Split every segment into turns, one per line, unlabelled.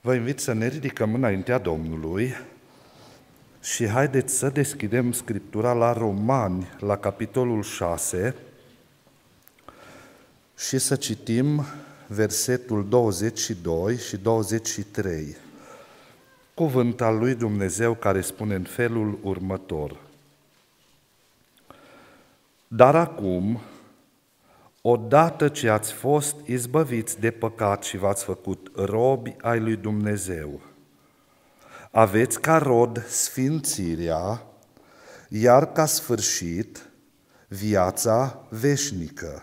Vă invit să ne ridicăm înaintea Domnului și haideți să deschidem Scriptura la Romani, la capitolul 6, și să citim versetul 22 și 23. Cuvânt al lui Dumnezeu care spune în felul următor. Dar acum, Odată ce ați fost izbăviți de păcat și v-ați făcut robi ai lui Dumnezeu, aveți ca rod sfințirea, iar ca sfârșit viața veșnică,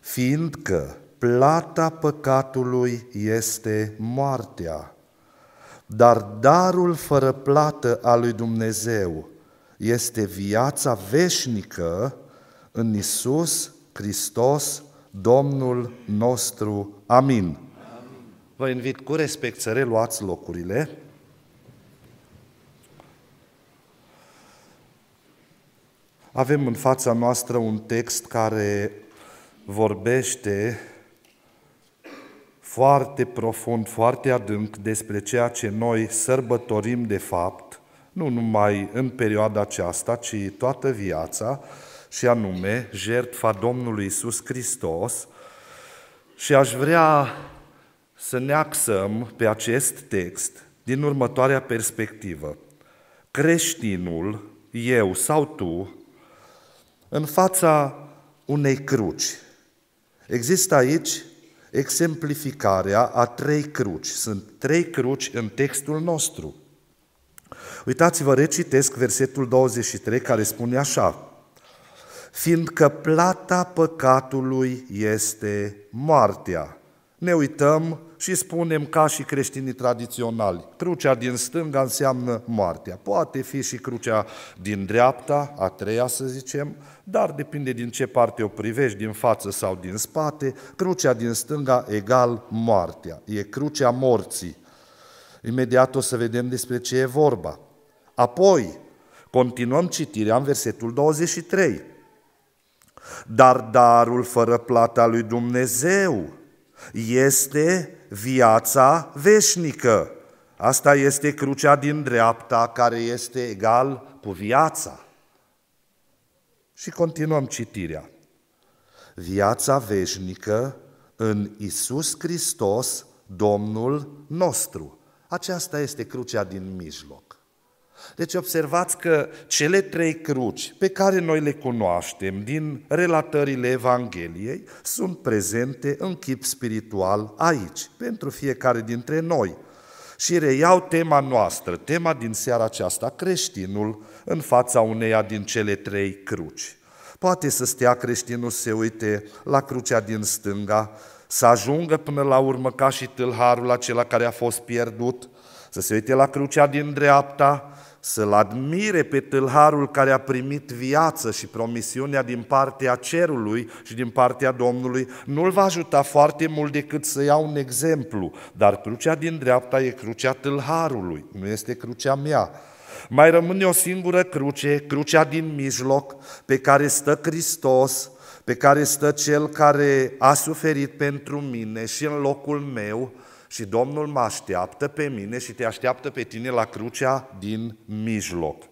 fiindcă plata păcatului este moartea, dar darul fără plată al lui Dumnezeu este viața veșnică în Isus Hristos, Domnul nostru. Amin. Amin. Vă invit cu respect să reluați locurile. Avem în fața noastră un text care vorbește foarte profund, foarte adânc despre ceea ce noi sărbătorim de fapt, nu numai în perioada aceasta, ci toată viața, și anume jertfa Domnului Isus Hristos și aș vrea să ne axăm pe acest text din următoarea perspectivă. Creștinul, eu sau tu, în fața unei cruci. Există aici exemplificarea a trei cruci. Sunt trei cruci în textul nostru. Uitați-vă, recitesc versetul 23 care spune așa fiindcă plata păcatului este moartea. Ne uităm și spunem ca și creștinii tradiționali, crucea din stânga înseamnă moartea. Poate fi și crucea din dreapta, a treia să zicem, dar depinde din ce parte o privești, din față sau din spate, crucea din stânga egal moartea, e crucea morții. Imediat o să vedem despre ce e vorba. Apoi, continuăm citirea în versetul 23. Dar darul fără plata lui Dumnezeu este viața veșnică. Asta este crucea din dreapta care este egal cu viața. Și continuăm citirea. Viața veșnică în Isus Hristos, Domnul nostru. Aceasta este crucea din mijloc. Deci observați că cele trei cruci pe care noi le cunoaștem din relatările Evangheliei sunt prezente în chip spiritual aici, pentru fiecare dintre noi. Și reiau tema noastră, tema din seara aceasta, creștinul în fața uneia din cele trei cruci. Poate să stea creștinul să se uite la crucea din stânga, să ajungă până la urmă ca și tâlharul acela care a fost pierdut, să se uite la crucea din dreapta, să-l admire pe tâlharul care a primit viață și promisiunea din partea cerului și din partea Domnului, nu-l va ajuta foarte mult decât să iau un exemplu, dar crucea din dreapta e crucea tâlharului, nu este crucea mea. Mai rămâne o singură cruce, crucea din mijloc, pe care stă Hristos, pe care stă Cel care a suferit pentru mine și în locul meu, și Domnul mă așteaptă pe mine și te așteaptă pe tine la crucea din mijloc.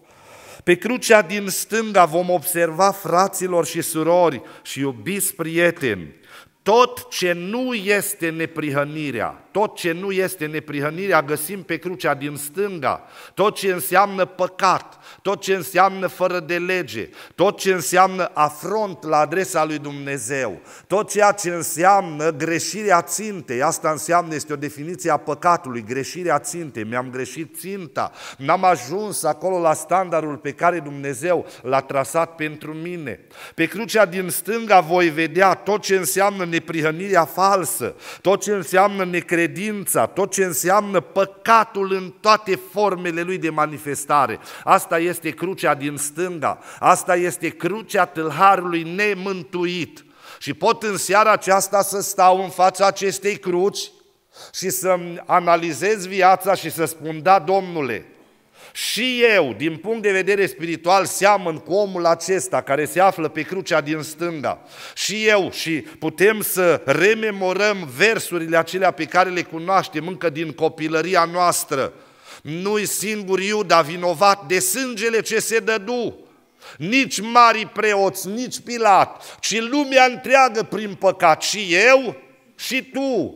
Pe crucea din stânga vom observa fraților și surori și iubiți prieteni, tot ce nu este neprihănirea, tot ce nu este neprihănirea găsim pe crucea din stânga, tot ce înseamnă păcat, tot ce înseamnă fără de lege, tot ce înseamnă afront la adresa lui Dumnezeu, tot ceea ce înseamnă greșirea țintei, asta înseamnă, este o definiție a păcatului, greșirea țintei, mi-am greșit ținta, n-am ajuns acolo la standardul pe care Dumnezeu l-a trasat pentru mine. Pe crucea din stânga voi vedea tot ce înseamnă neprihănirea falsă, tot ce înseamnă necredința, tot ce înseamnă păcatul în toate formele lui de manifestare. Asta este este crucea din stânga, asta este crucea tâlharului nemântuit. Și pot în seara aceasta să stau în fața acestei cruci și să analizez viața și să spun, da, Domnule, și eu, din punct de vedere spiritual, seamăn cu omul acesta care se află pe crucea din stânga. Și eu, și putem să rememorăm versurile acelea pe care le cunoaștem încă din copilăria noastră, nu-i singur Iuda vinovat de sângele ce se dădu, nici mari preoți, nici Pilat, ci lumea întreagă prin păcat, și eu și tu.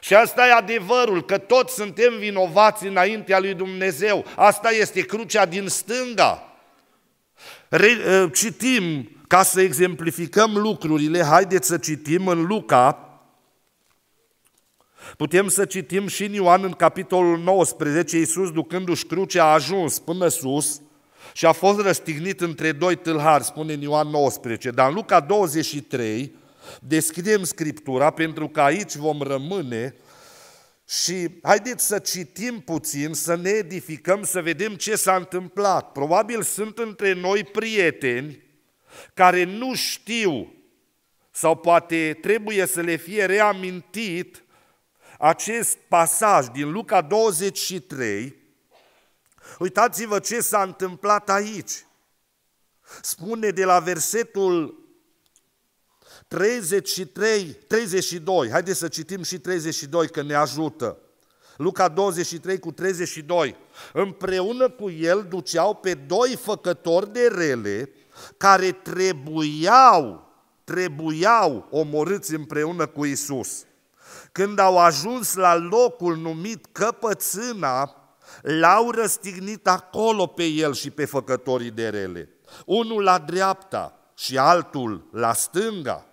Și asta e adevărul, că toți suntem vinovați înaintea lui Dumnezeu. Asta este crucea din stânga. Re, ă, citim, ca să exemplificăm lucrurile, haideți să citim în Luca Putem să citim și în Ioan în capitolul 19, Iisus ducându-și crucea a ajuns până sus și a fost răstignit între doi tâlhari, spune în Ioan 19. Dar în Luca 23 descriem Scriptura pentru că aici vom rămâne și haideți să citim puțin, să ne edificăm, să vedem ce s-a întâmplat. Probabil sunt între noi prieteni care nu știu sau poate trebuie să le fie reamintit acest pasaj din Luca 23, uitați-vă ce s-a întâmplat aici. Spune de la versetul 33, 32, haideți să citim și 32 că ne ajută. Luca 23 cu 32. Împreună cu el duceau pe doi făcători de rele care trebuiau, trebuiau omorâți împreună cu Isus. Când au ajuns la locul numit Căpățâna, l-au răstignit acolo pe el și pe făcătorii de rele. Unul la dreapta și altul la stânga.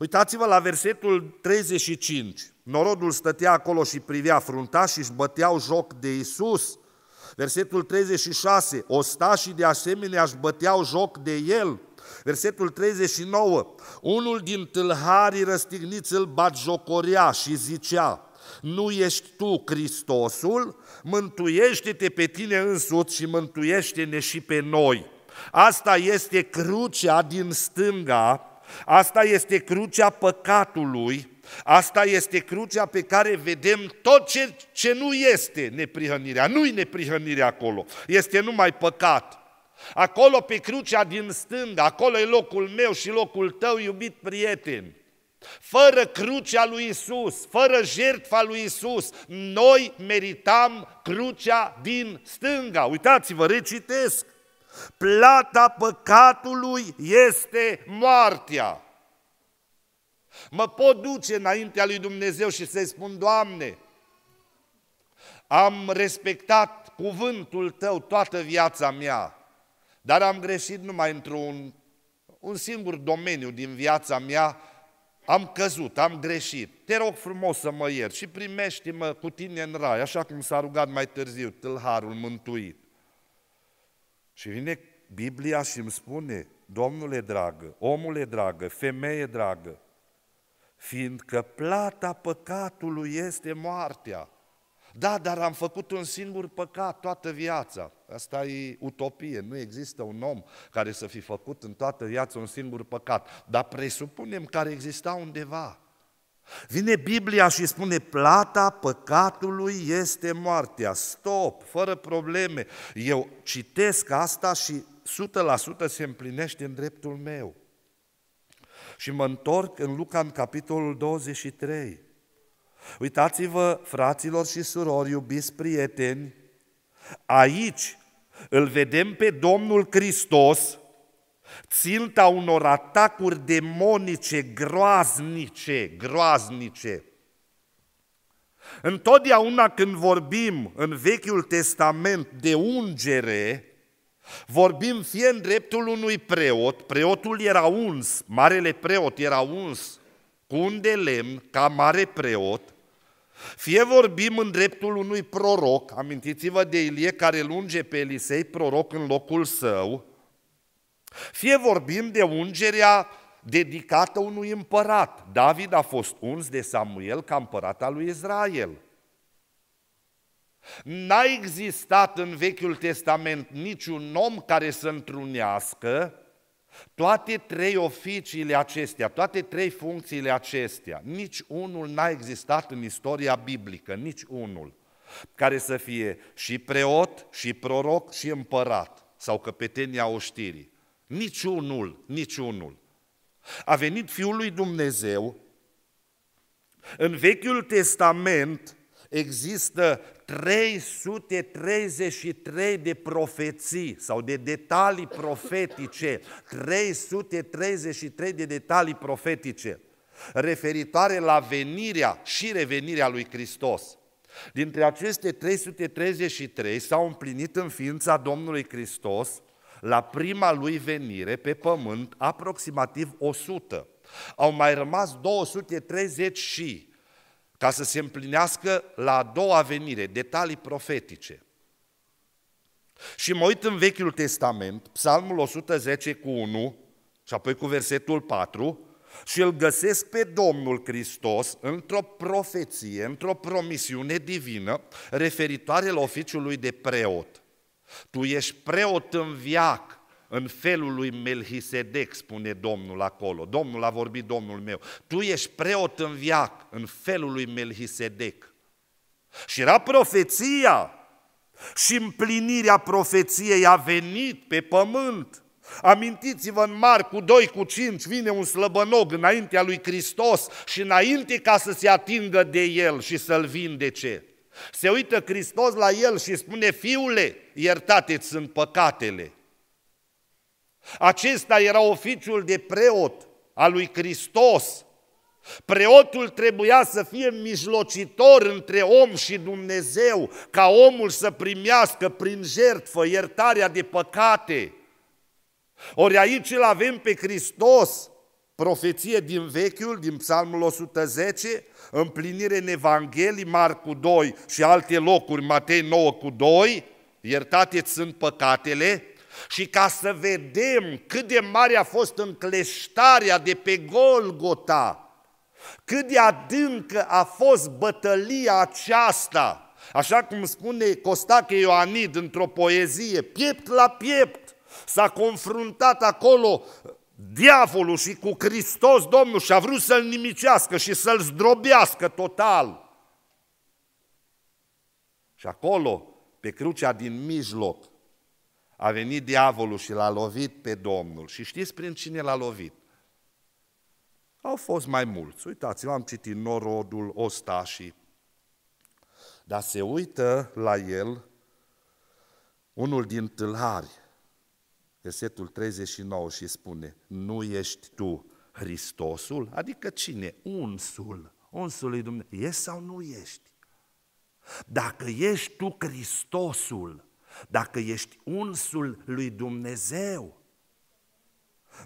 Uitați-vă la versetul 35. Norodul stătea acolo și privea frunta și își băteau joc de Isus. Versetul 36. Ostașii de asemenea își băteau joc de el. Versetul 39. Unul din tâlharii răstigniți îl batjocorea și zicea, nu ești tu Hristosul, mântuiește-te pe tine însuți și mântuiește-ne și pe noi. Asta este crucea din stânga, asta este crucea păcatului, Asta este crucea pe care vedem tot ce, ce nu este neprihănirea. Nu-i neprihănirea acolo, este numai păcat. Acolo pe crucea din stânga, acolo e locul meu și locul tău, iubit prieten. Fără crucea lui Isus, fără jertfa lui Isus, noi meritam crucea din stânga. Uitați-vă, recitesc. Plata păcatului este moartea. Mă pot duce înaintea lui Dumnezeu și să-i spun, Doamne, am respectat cuvântul Tău toată viața mea. Dar am greșit numai într-un un singur domeniu din viața mea, am căzut, am greșit. Te rog frumos să mă iert și primește-mă cu tine în rai, așa cum s-a rugat mai târziu tâlharul mântuit. Și vine Biblia și îmi spune, Domnule dragă, omule dragă, femeie dragă, fiindcă plata păcatului este moartea. Da, dar am făcut un singur păcat toată viața. Asta e utopie, nu există un om care să fi făcut în toată viața un singur păcat, dar presupunem că ar exista undeva. Vine Biblia și spune, plata păcatului este moartea, stop, fără probleme. Eu citesc asta și 100% se împlinește în dreptul meu. Și mă întorc în Luca, în capitolul 23. Uitați-vă, fraților și surori, iubiți prieteni, aici îl vedem pe Domnul Hristos ținta unor atacuri demonice, groaznice, groaznice. Întotdeauna când vorbim în Vechiul Testament de ungere, vorbim fie în dreptul unui preot, preotul era uns, marele preot era uns cu un de lemn ca mare preot, fie vorbim în dreptul unui proroc, amintiți-vă de Ilie care lunge pe Elisei, proroc în locul său, fie vorbim de ungerea dedicată unui împărat. David a fost uns de Samuel ca împărat al lui Israel. N-a existat în Vechiul Testament niciun om care să întrunească toate trei oficiile acestea, toate trei funcțiile acestea, nici unul n-a existat în istoria biblică, nici unul, care să fie și preot, și proroc, și împărat, sau căpetenia oștirii. Niciunul, niciunul. A venit Fiul lui Dumnezeu în Vechiul Testament, există 333 de profeții sau de detalii profetice, 333 de detalii profetice referitoare la venirea și revenirea lui Hristos. Dintre aceste 333 s-au împlinit în ființa Domnului Hristos la prima lui venire pe pământ aproximativ 100. Au mai rămas 230 și ca să se împlinească la a doua venire, detalii profetice. Și mă uit în Vechiul Testament, Psalmul 110 cu 1 și apoi cu versetul 4, și îl găsesc pe Domnul Hristos într-o profeție, într-o promisiune divină referitoare la oficiul lui de preot. Tu ești preot în viață în felul lui Melchisedec spune Domnul acolo. Domnul a vorbit Domnul meu. Tu ești preot în viac, în felul lui Melchisedec. Și era profeția și împlinirea profeției a venit pe pământ. Amintiți-vă în Marcu 2 cu 5, vine un slăbănog înaintea lui Hristos și înainte ca să se atingă de el și să-l vindece. Se uită Hristos la el și spune, fiule, iertate-ți sunt păcatele. Acesta era oficiul de preot al lui Hristos. Preotul trebuia să fie mijlocitor între om și Dumnezeu, ca omul să primească prin jertfă iertarea de păcate. Ori aici îl avem pe Hristos, profeție din Vechiul, din Psalmul 110, împlinire în Evanghelii, Marcu 2 și alte locuri, Matei 9 cu 2, iertate sunt păcatele, și ca să vedem cât de mare a fost încleștarea de pe Golgota, cât de adâncă a fost bătălia aceasta, așa cum spune Costache Ioanid într-o poezie, piept la piept, s-a confruntat acolo diavolul și cu Hristos Domnul și a vrut să-l nimicească și să-l zdrobească total. Și acolo, pe crucea din mijloc, a venit diavolul și l-a lovit pe Domnul. Și știți prin cine l-a lovit? Au fost mai mulți. uitați eu am citit norodul, ostașii. Dar se uită la el unul din tâlhari, versetul 39, și spune, nu ești tu Hristosul? Adică cine? Unsul. Unsul lui Dumnezeu. Ești sau nu ești? Dacă ești tu Hristosul, dacă ești unsul lui Dumnezeu,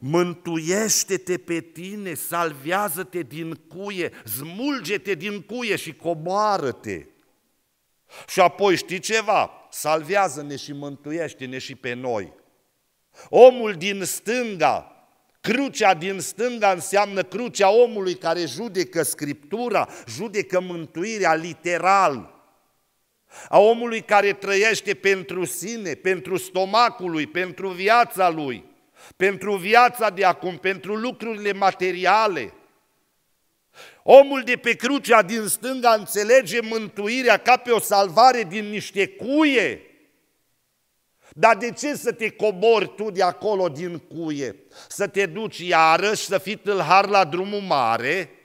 mântuiește-te pe tine, salvează-te din cuie, smulge-te din cuie și coboară-te. Și apoi știi ceva? Salvează-ne și mântuiește-ne și pe noi. Omul din stânga, Crucea din stânga înseamnă crucea omului care judecă Scriptura, judecă mântuirea literal a omului care trăiește pentru sine, pentru stomacul lui, pentru viața lui, pentru viața de acum, pentru lucrurile materiale. Omul de pe crucea din stânga înțelege mântuirea ca pe o salvare din niște cuie. Dar de ce să te cobori tu de acolo din cuie? Să te duci iarăși, să fii tâlhar la drumul mare –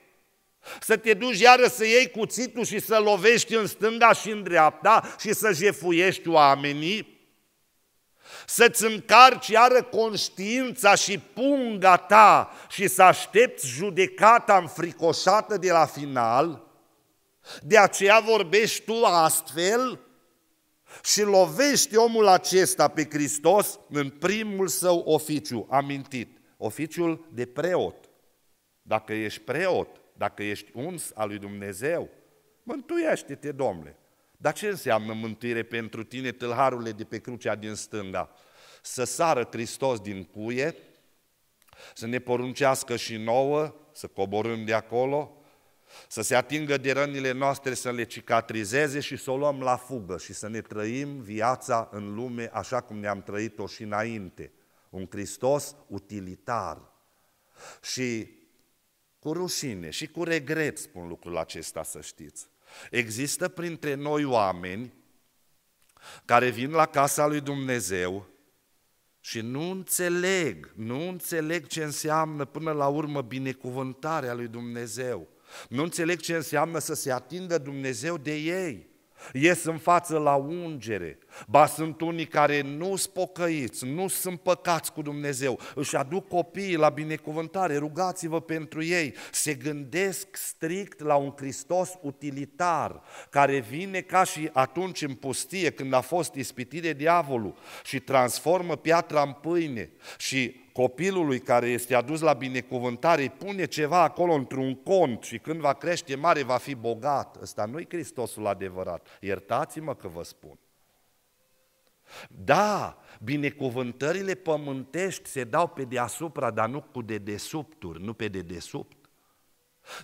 să te duci iară să iei cuțitul și să lovești în stânga și în dreapta și să jefuiești oamenii, să-ți încarci iară conștiința și punga ta și să aștepți judecata înfricoșată de la final, de aceea vorbești tu astfel și lovești omul acesta pe Hristos în primul său oficiu, amintit, oficiul de preot. Dacă ești preot, dacă ești uns al lui Dumnezeu, mântuiește-te, Domnule. Dar ce înseamnă mântuire pentru tine, tâlharule de pe crucea din stânga? Să sară Hristos din cuie, să ne poruncească și nouă, să coborâm de acolo, să se atingă de rănile noastre, să le cicatrizeze și să o luăm la fugă și să ne trăim viața în lume așa cum ne-am trăit-o și înainte. Un Hristos utilitar. Și cu rușine și cu regret spun lucrul acesta, să știți. Există printre noi oameni care vin la casa lui Dumnezeu și nu înțeleg, nu înțeleg ce înseamnă până la urmă binecuvântarea lui Dumnezeu. Nu înțeleg ce înseamnă să se atingă Dumnezeu de ei. Ies în față la ungere, Ba sunt unii care nu sunt pocăiți, nu sunt păcați cu Dumnezeu, își aduc copiii la binecuvântare, rugați-vă pentru ei, se gândesc strict la un Hristos utilitar, care vine ca și atunci în pustie, când a fost ispitit de diavolul și transformă piatra în pâine și copilului care este adus la binecuvântare îi pune ceva acolo într-un cont și când va crește mare va fi bogat. Ăsta nu-i Hristosul adevărat. Iertați-mă că vă spun. Da, binecuvântările pământești se dau pe deasupra, dar nu cu dedesubturi, nu pe dedesubt.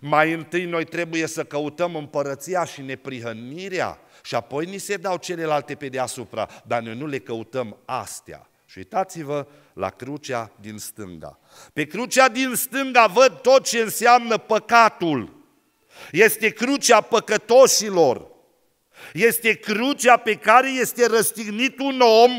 Mai întâi noi trebuie să căutăm împărăția și neprihănirea și apoi ni se dau celelalte pe deasupra, dar noi nu le căutăm astea. Și uitați-vă la crucea din stânga. Pe crucea din stânga văd tot ce înseamnă păcatul. Este crucea păcătoșilor. Este crucea pe care este răstignit un om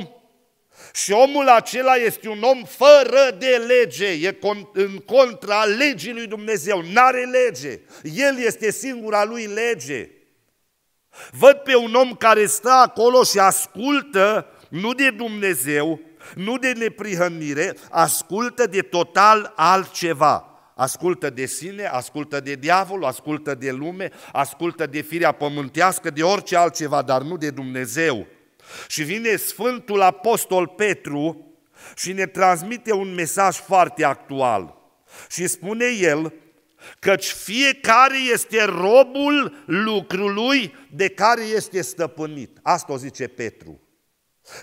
și omul acela este un om fără de lege, e în contra legii lui Dumnezeu, n-are lege. El este singura lui lege. Văd pe un om care stă acolo și ascultă, nu de Dumnezeu, nu de neprihănire, ascultă de total altceva. Ascultă de sine, ascultă de diavol, ascultă de lume, ascultă de firea pământească, de orice altceva, dar nu de Dumnezeu. Și vine Sfântul Apostol Petru și ne transmite un mesaj foarte actual. Și spune el, căci fiecare este robul lucrului de care este stăpânit. Asta o zice Petru.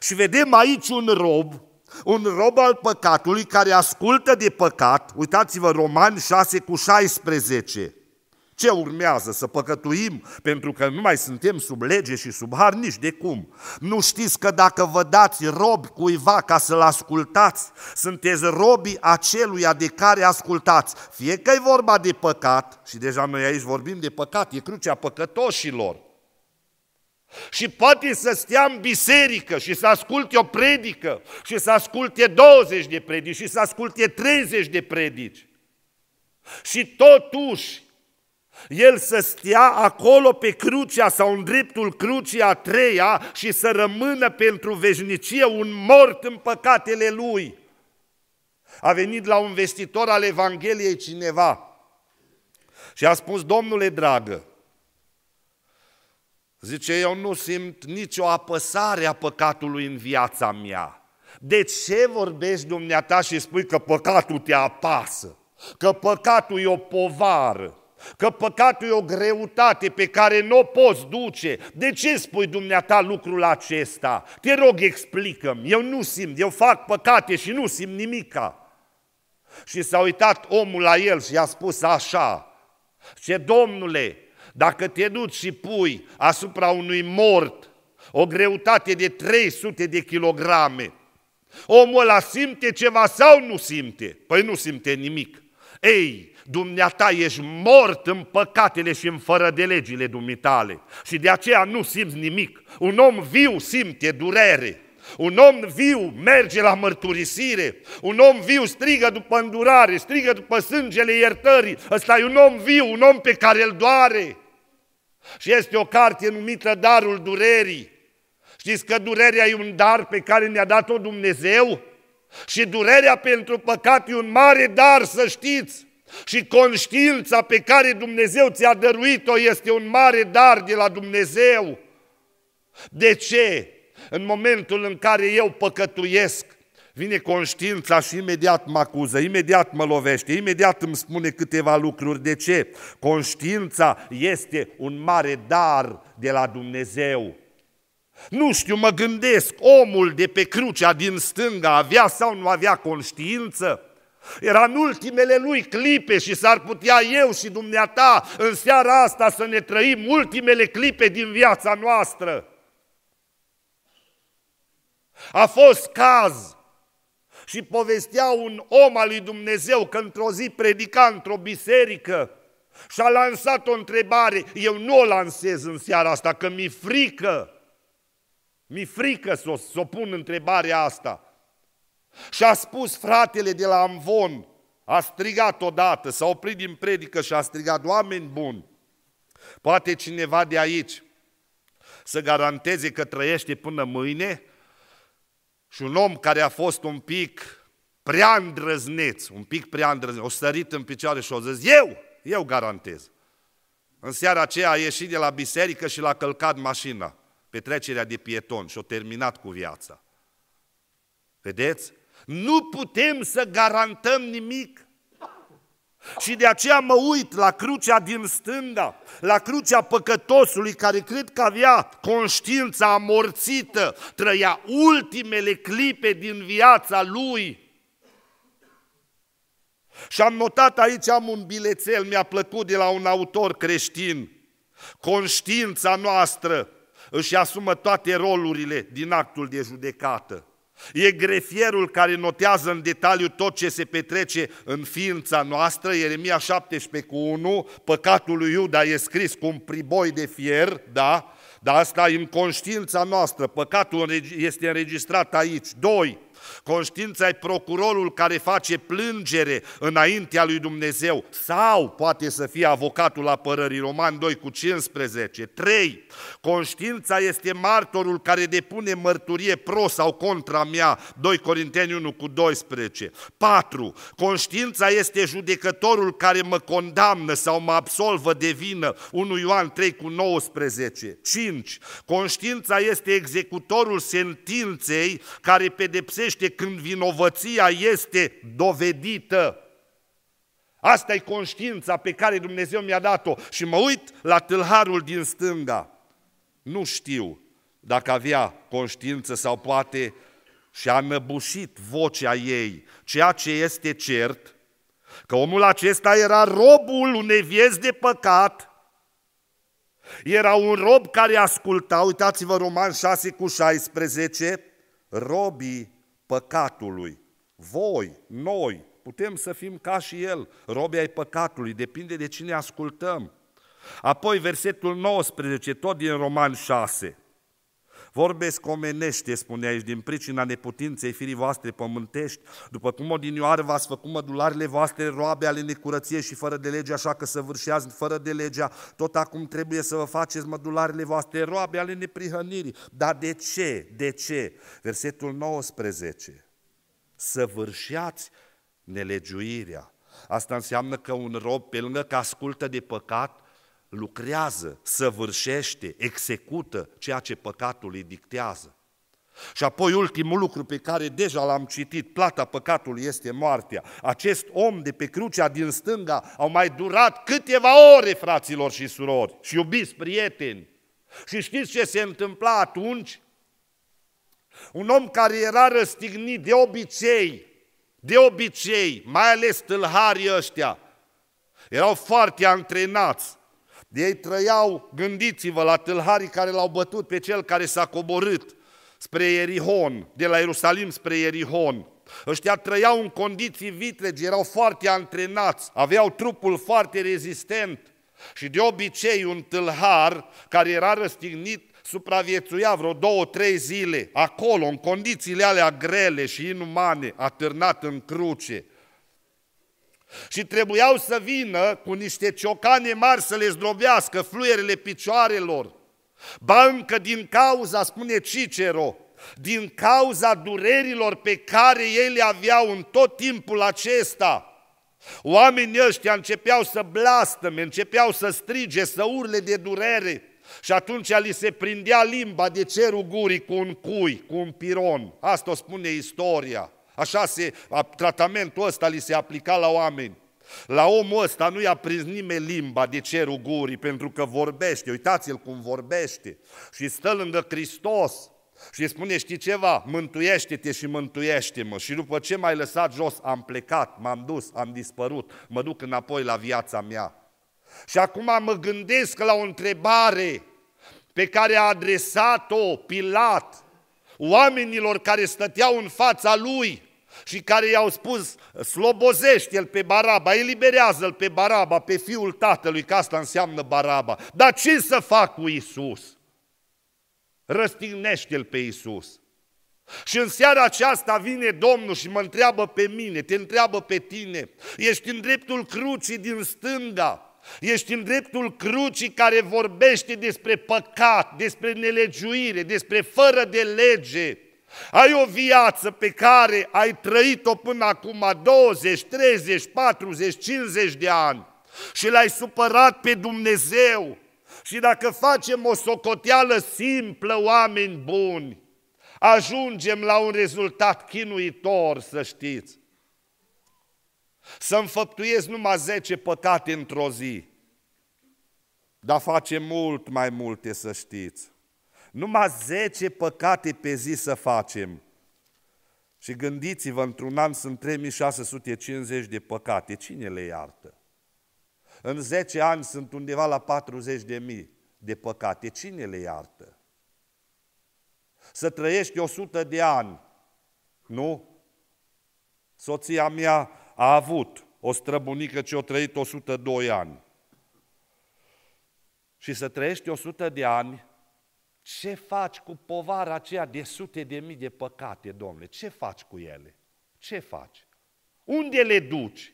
Și vedem aici un rob un rob al păcatului care ascultă de păcat, uitați-vă Romani 6 cu 16, ce urmează? Să păcătuim pentru că nu mai suntem sub lege și sub har nici de cum. Nu știți că dacă vă dați robi cuiva ca să-l ascultați, sunteți robi aceluia de care ascultați. Fie că e vorba de păcat, și deja noi aici vorbim de păcat, e crucea păcătoșilor, și poate să stea în biserică și să asculte o predică și să asculte 20 de predici și să asculte 30 de predici. Și totuși, el să stea acolo pe crucea sau în dreptul crucii a treia și să rămână pentru veșnicie un mort în păcatele lui. A venit la un vestitor al Evangheliei cineva și a spus, Domnule dragă, Zice, eu nu simt nicio apăsare a păcatului în viața mea. De ce vorbești dumneata și spui că păcatul te apasă? Că păcatul e o povară? Că păcatul e o greutate pe care nu o poți duce. De ce spui dumneata lucrul acesta? Te rog, explică-mi, Eu nu simt, eu fac păcate și nu simt nimica. Și s-a uitat omul la el și i-a spus așa, ce domnule, dacă te duci și pui asupra unui mort o greutate de 300 de kilograme, omul ăla simte ceva sau nu simte? Păi nu simte nimic. Ei, dumneata ești mort în păcatele și în fără de legile dumitale și de aceea nu simți nimic. Un om viu simte durere. Un om viu merge la mărturisire, un om viu strigă după îndurare, strigă după sângele iertării. Ăsta e un om viu, un om pe care îl doare. Și este o carte numită Darul Durerii. Știți că durerea e un dar pe care ne-a dat-o Dumnezeu? Și durerea pentru păcat e un mare dar, să știți. Și conștiința pe care Dumnezeu ți-a dăruit-o este un mare dar de la Dumnezeu. De ce? În momentul în care eu păcătuiesc, Vine conștiința și imediat mă acuză, imediat mă lovește, imediat îmi spune câteva lucruri. De ce? Conștiința este un mare dar de la Dumnezeu. Nu știu, mă gândesc, omul de pe crucea din stânga avea sau nu avea conștiință? Era în ultimele lui clipe și s-ar putea eu și dumneata în seara asta să ne trăim ultimele clipe din viața noastră. A fost caz și povestea un om al lui Dumnezeu că într-o zi predica într-o biserică și a lansat o întrebare, eu nu o lansez în seara asta, că mi e frică, mi e frică să o, să o pun întrebarea asta. Și a spus fratele de la Amvon, a strigat odată, s-a oprit din predică și a strigat, oameni buni, poate cineva de aici să garanteze că trăiește până mâine și un om care a fost un pic prea îndrăzneț, un pic prea îndrăzneț, o sărit în picioare și o zis, eu, eu garantez. În seara aceea a ieșit de la biserică și l-a călcat mașina pe trecerea de pieton și o terminat cu viața. Vedeți? Nu putem să garantăm nimic. Și de aceea mă uit la crucea din stânga, la crucea păcătosului care cred că avea conștiința amorțită, trăia ultimele clipe din viața lui. Și am notat aici, am un bilețel, mi-a plăcut de la un autor creștin. Conștiința noastră își asumă toate rolurile din actul de judecată. E grefierul care notează în detaliu tot ce se petrece în ființa noastră, Ieremia 17 cu 1, păcatul lui Iuda e scris cu un priboi de fier, da? Dar asta în conștiința noastră, păcatul este înregistrat aici. Doi, Conștiința e procurorul care face plângere înaintea lui Dumnezeu sau poate să fie avocatul apărării, Roman 2 cu 15. 3. Conștiința este martorul care depune mărturie pro sau contra mea, 2 Corinteni 1 cu 12. 4. Conștiința este judecătorul care mă condamnă sau mă absolvă de vină, 1 Ioan 3 cu 19. 5. Conștiința este executorul sentinței care pedepsește privește când vinovăția este dovedită. Asta e conștiința pe care Dumnezeu mi-a dat-o. Și mă uit la tâlharul din stânga. Nu știu dacă avea conștiință sau poate și a năbușit vocea ei. Ceea ce este cert, că omul acesta era robul unei vieți de păcat, era un rob care asculta, uitați-vă Roman 6 cu 16, robii păcatului. Voi, noi, putem să fim ca și el, robi ai păcatului, depinde de cine ascultăm. Apoi versetul 19, tot din Roman 6. Vorbesc omenește, spune aici, din pricina neputinței firii voastre pământești, după cum odinioară v-ați făcut mădularele voastre roabe ale necurăției și fără de lege, așa că să vârșează fără de legea, tot acum trebuie să vă faceți mădularele voastre roabe ale neprihănirii. Dar de ce? De ce? Versetul 19. Să vârșeați nelegiuirea. Asta înseamnă că un rob, pe lângă că ascultă de păcat, lucrează, săvârșește, execută ceea ce păcatul îi dictează. Și apoi ultimul lucru pe care deja l-am citit, plata păcatului este moartea. Acest om de pe crucea din stânga au mai durat câteva ore, fraților și surori, și iubiți prieteni. Și știți ce se întâmpla atunci? Un om care era răstignit de obicei, de obicei, mai ales tâlharii ăștia, erau foarte antrenați, ei trăiau, gândiți-vă, la tâlharii care l-au bătut pe cel care s-a coborât spre Erihon, de la Ierusalim spre Erihon. Ăștia trăiau în condiții vitregi, erau foarte antrenați, aveau trupul foarte rezistent și de obicei un tâlhar care era răstignit supraviețuia vreo două, trei zile acolo, în condițiile alea grele și inumane, atârnat în cruce. Și trebuiau să vină cu niște ciocane mari să le zdrobească fluierele picioarelor. Ba încă din cauza, spune Cicero, din cauza durerilor pe care ei le aveau în tot timpul acesta. Oamenii ăștia începeau să blastăme, începeau să strige, să urle de durere și atunci li se prindea limba de cerul gurii cu un cui, cu un piron. Asta o spune istoria. Așa se, tratamentul ăsta li se aplica la oameni. La omul ăsta nu i-a prins nimeni limba de cerul gurii, pentru că vorbește, uitați-l cum vorbește. Și stă lângă Hristos și îi spune, știi ceva, mântuiește-te și mântuiește-mă. Și după ce m-ai lăsat jos, am plecat, m-am dus, am dispărut, mă duc înapoi la viața mea. Și acum mă gândesc la o întrebare pe care a adresat-o Pilat oamenilor care stăteau în fața lui și care i-au spus, slobozește-l pe Baraba, eliberează-l pe Baraba, pe fiul tatălui, că asta înseamnă Baraba. Dar ce să fac cu Isus? Răstignește-l pe Isus. Și în seara aceasta vine Domnul și mă întreabă pe mine, te întreabă pe tine, ești în dreptul crucii din stânga, Ești în dreptul crucii care vorbește despre păcat, despre nelegiuire, despre fără de lege, ai o viață pe care ai trăit-o până acum 20, 30, 40, 50 de ani și l-ai supărat pe Dumnezeu. Și dacă facem o socoteală simplă, oameni buni, ajungem la un rezultat chinuitor, să știți. Să înfăptuiesc numai 10 păcate într-o zi, dar face mult mai multe, să știți. Numai 10 păcate pe zi să facem. Și gândiți-vă, într-un an sunt 3650 de păcate. Cine le iartă? În 10 ani sunt undeva la 40 de mii de păcate. Cine le iartă? Să trăiești 100 de ani, nu? Soția mea a avut o străbunică ce a trăit 102 ani. Și să trăiești 100 de ani ce faci cu povara aceea de sute de mii de păcate, domnule? Ce faci cu ele? Ce faci? Unde le duci?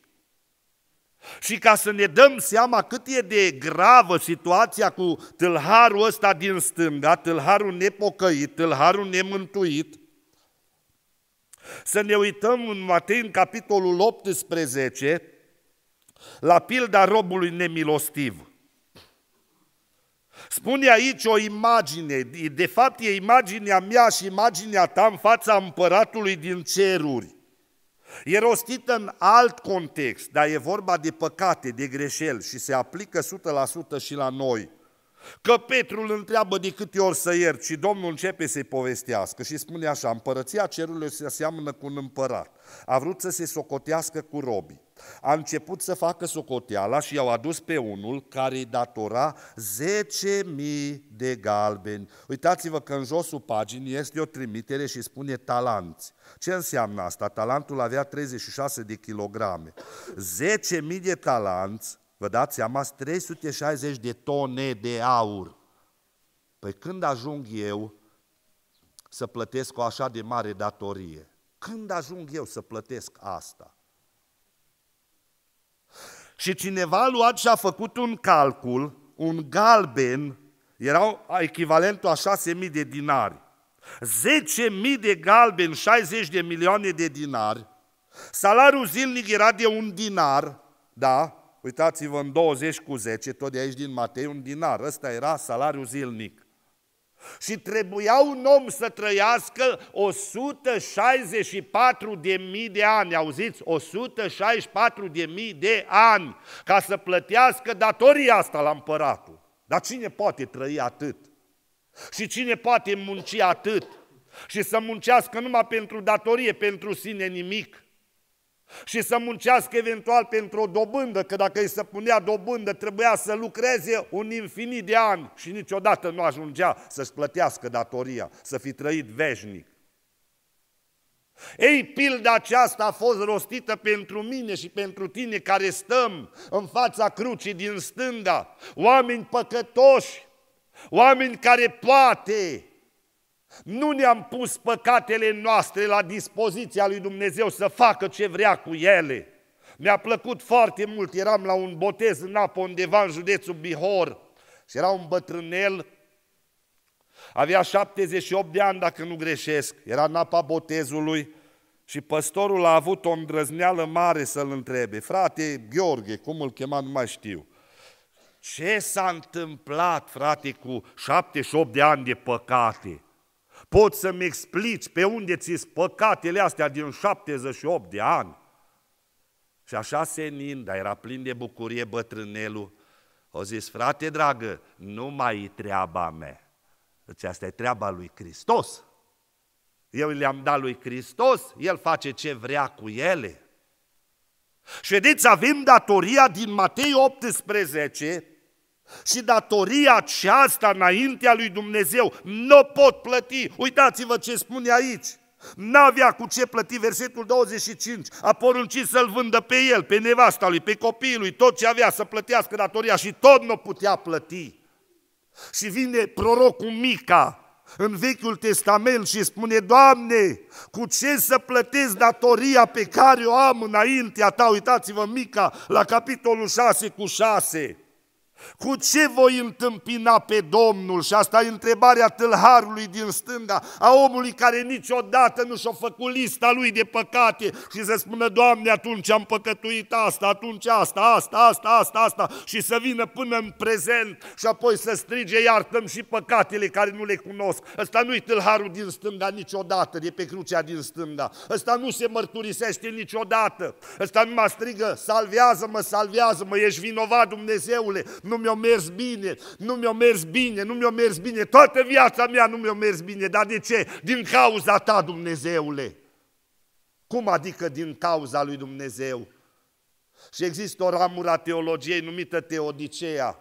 Și ca să ne dăm seama cât e de gravă situația cu tâlharul ăsta din stânga, tâlharul nepocăit, tâlharul nemântuit, să ne uităm în Matei, în capitolul 18, la pilda robului nemilostiv. Spune aici o imagine, de fapt e imaginea mea și imaginea ta în fața împăratului din ceruri. E rostită în alt context, dar e vorba de păcate, de greșeli și se aplică 100% și la noi. Că Petru îl întreabă de câte ori să iert și Domnul începe să-i povestească și spune așa, împărăția cerului se aseamănă cu un împărat. A vrut să se socotească cu robii. A început să facă socoteala și i-au adus pe unul care îi datora 10.000 de galbeni. Uitați-vă că în josul paginii este o trimitere și spune talanți. Ce înseamnă asta? Talantul avea 36 de kilograme. 10.000 de talanți, vă dați seama, 360 de tone de aur. Păi când ajung eu să plătesc o așa de mare datorie? Când ajung eu să plătesc asta? Și cineva a luat și a făcut un calcul, un galben, erau echivalentul a 6.000 de dinari. 10.000 de galben, 60 de milioane de dinari. Salariul zilnic era de un dinar, da? Uitați-vă în 20 cu 10, tot de aici din Matei, un dinar. Ăsta era salariul zilnic. Și trebuia un om să trăiască 164 de mii de ani, auziți? 164 de mii de ani ca să plătească datoria asta la împăratul. Dar cine poate trăi atât? Și cine poate munci atât? Și să muncească numai pentru datorie, pentru sine nimic? și să muncească eventual pentru o dobândă, că dacă îi se punea dobândă, trebuia să lucreze un infinit de ani și niciodată nu ajungea să-și plătească datoria, să fi trăit veșnic. Ei, pilda aceasta a fost rostită pentru mine și pentru tine care stăm în fața crucii din stânga, oameni păcătoși, oameni care poate nu ne-am pus păcatele noastre la dispoziția lui Dumnezeu să facă ce vrea cu ele. Mi-a plăcut foarte mult, eram la un botez în apă undeva în județul Bihor și era un bătrânel, avea 78 de ani dacă nu greșesc, era în apa botezului și păstorul a avut o îndrăzneală mare să-l întrebe, frate Gheorghe, cum îl chema, nu mai știu, ce s-a întâmplat, frate, cu 78 de ani de păcate? Poți să-mi explici pe unde ți păcatele astea din 78 de ani? Și așa senin, dar era plin de bucurie bătrânelul, o zis, frate dragă, nu mai e treaba mea. Deci asta e treaba lui Hristos. Eu le-am dat lui Hristos, El face ce vrea cu ele. Și vedeți, avem datoria din Matei 18, și datoria aceasta înaintea lui Dumnezeu nu pot plăti. Uitați-vă ce spune aici. N-avea cu ce plăti versetul 25. A poruncit să-l vândă pe el, pe nevasta lui, pe copiii lui, tot ce avea să plătească datoria și tot nu putea plăti. Și vine prorocul Mica în Vechiul Testament și spune, Doamne, cu ce să plătesc datoria pe care o am înaintea ta? Uitați-vă Mica la capitolul 6 cu 6. Cu ce voi întâmpina pe Domnul? Și asta e întrebarea tâlharului din stânga, a omului care niciodată nu și-a făcut lista lui de păcate și să spună, Doamne, atunci am păcătuit asta, atunci asta, asta, asta, asta, asta și să vină până în prezent și apoi să strige, iartăm și păcatele care nu le cunosc. Ăsta nu-i tâlharul din stânga niciodată, de pe crucea din stânga. Ăsta nu se mărturisește niciodată. Ăsta nu mă strigă, salvează-mă, salvează-mă, ești vinovat, Dumnezeule, nu mi-o mers bine, nu mi-o mers bine, nu mi-o mers bine, toată viața mea nu mi-o mers bine, dar de ce? Din cauza ta, Dumnezeule. Cum adică din cauza lui Dumnezeu? Și există o ramură a teologiei numită Teodicea.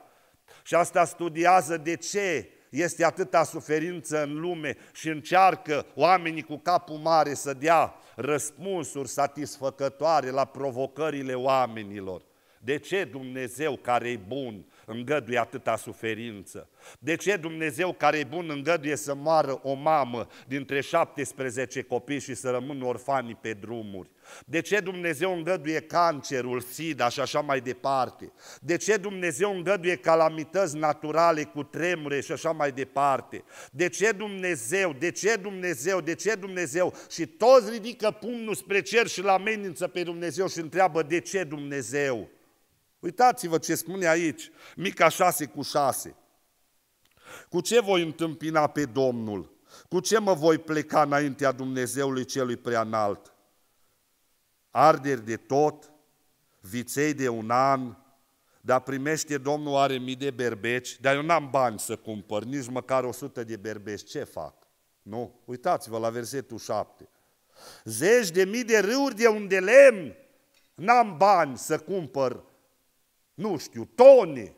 Și asta studiază de ce este atâta suferință în lume și încearcă oamenii cu capul mare să dea răspunsuri satisfăcătoare la provocările oamenilor. De ce Dumnezeu care e bun îngăduie atâta suferință? De ce Dumnezeu care e bun îngăduie să moară o mamă dintre 17 copii și să rămână orfanii pe drumuri? De ce Dumnezeu îngăduie cancerul, sida și așa mai departe? De ce Dumnezeu îngăduie calamități naturale cu tremure și așa mai departe? De ce Dumnezeu, de ce Dumnezeu, de ce Dumnezeu? Și toți ridică pumnul spre cer și la amenință pe Dumnezeu și întreabă de ce Dumnezeu? Uitați-vă ce spune aici, mica 6 cu 6. Cu ce voi întâmpina pe Domnul? Cu ce mă voi pleca înaintea Dumnezeului celui preanalt? Arderi de tot, viței de un an, dar primește Domnul are mii de berbeci, dar eu n-am bani să cumpăr, nici măcar o sută de berbeci, ce fac? Nu? Uitați-vă la versetul 7. Zeci de mii de râuri de unde lemn, n-am bani să cumpăr nu știu, tone,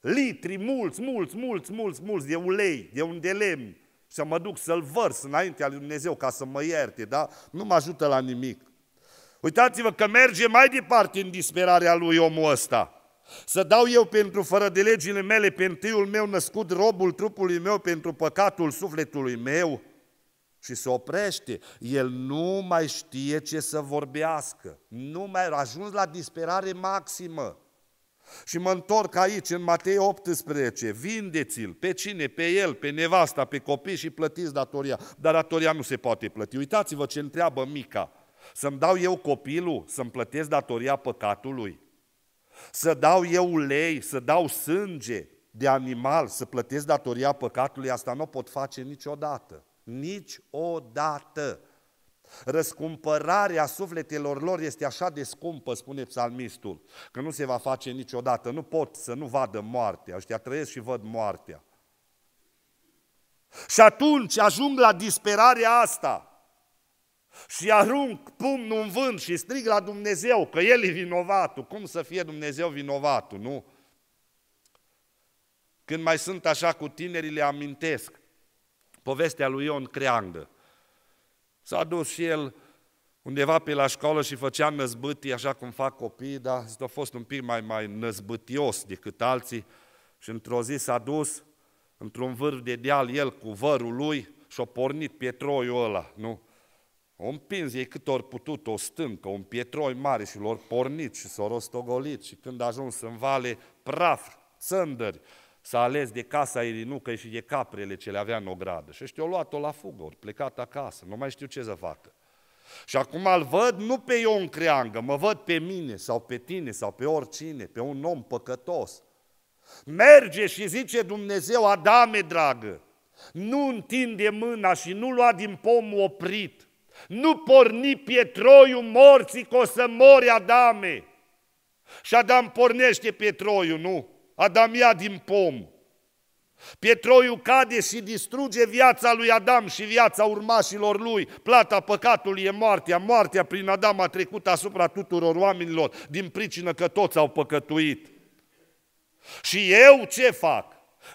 litri, mulți, mulți, mulți, mulți, mulți de ulei, de un de lemn și mă duc să-l vărs înaintea lui Dumnezeu ca să mă ierte, da? Nu mă ajută la nimic. Uitați-vă că merge mai departe în disperarea lui omul ăsta. Să dau eu pentru fără de legile mele, pentru meu născut, robul trupului meu, pentru păcatul sufletului meu. Și se oprește. El nu mai știe ce să vorbească. Nu mai a ajuns la disperare maximă. Și mă întorc aici, în Matei 18, vindeți-l, pe cine, pe el, pe nevasta, pe copii și plătiți datoria. Dar datoria nu se poate plăti. Uitați-vă ce întreabă Mica. Să-mi dau eu copilul, să-mi plătesc datoria păcatului? Să dau eu ulei, să dau sânge de animal, să plătesc datoria păcatului? Asta nu pot face niciodată. Niciodată. Răscumpărarea sufletelor lor este așa de scumpă, spune psalmistul, că nu se va face niciodată. Nu pot să nu vadă moartea. Ăștia trăiesc și văd moartea. Și atunci ajung la disperarea asta și arunc pumnul în vânt și strig la Dumnezeu că El e vinovatul. Cum să fie Dumnezeu vinovatul, nu? Când mai sunt așa cu tinerii, le amintesc povestea lui Ion Creangă. S-a dus și el undeva pe la școală și făcea năzbâtii, așa cum fac copiii, dar a fost un pic mai, mai năzbâtios decât alții. Și într-o zi s-a dus într-un vârf de deal el cu vărul lui și-a pornit pietroiul ăla, nu? O împins ei cât ori putut, o stâncă, un pietroi mare și l pornit și s-au rostogolit și când a ajuns în vale, praf, țândări, S-a ales de casa Irinucă și de caprele ce le avea în ogradă. Și ăștia au luat-o la fugă, au plecat acasă, nu mai știu ce să facă. Și acum îl văd nu pe în Creangă, mă văd pe mine sau pe tine sau pe oricine, pe un om păcătos. Merge și zice Dumnezeu, Adame dragă, nu întinde mâna și nu lua din pomul oprit. Nu porni pietroiul morții că o să mori Adame. Și Adam pornește pietroiul, nu? Adamia din pom. Pietroiu cade și distruge viața lui Adam și viața urmașilor lui. Plata păcatului e moartea. Moartea prin Adam a trecut asupra tuturor oamenilor, din pricină că toți au păcătuit. Și eu ce fac?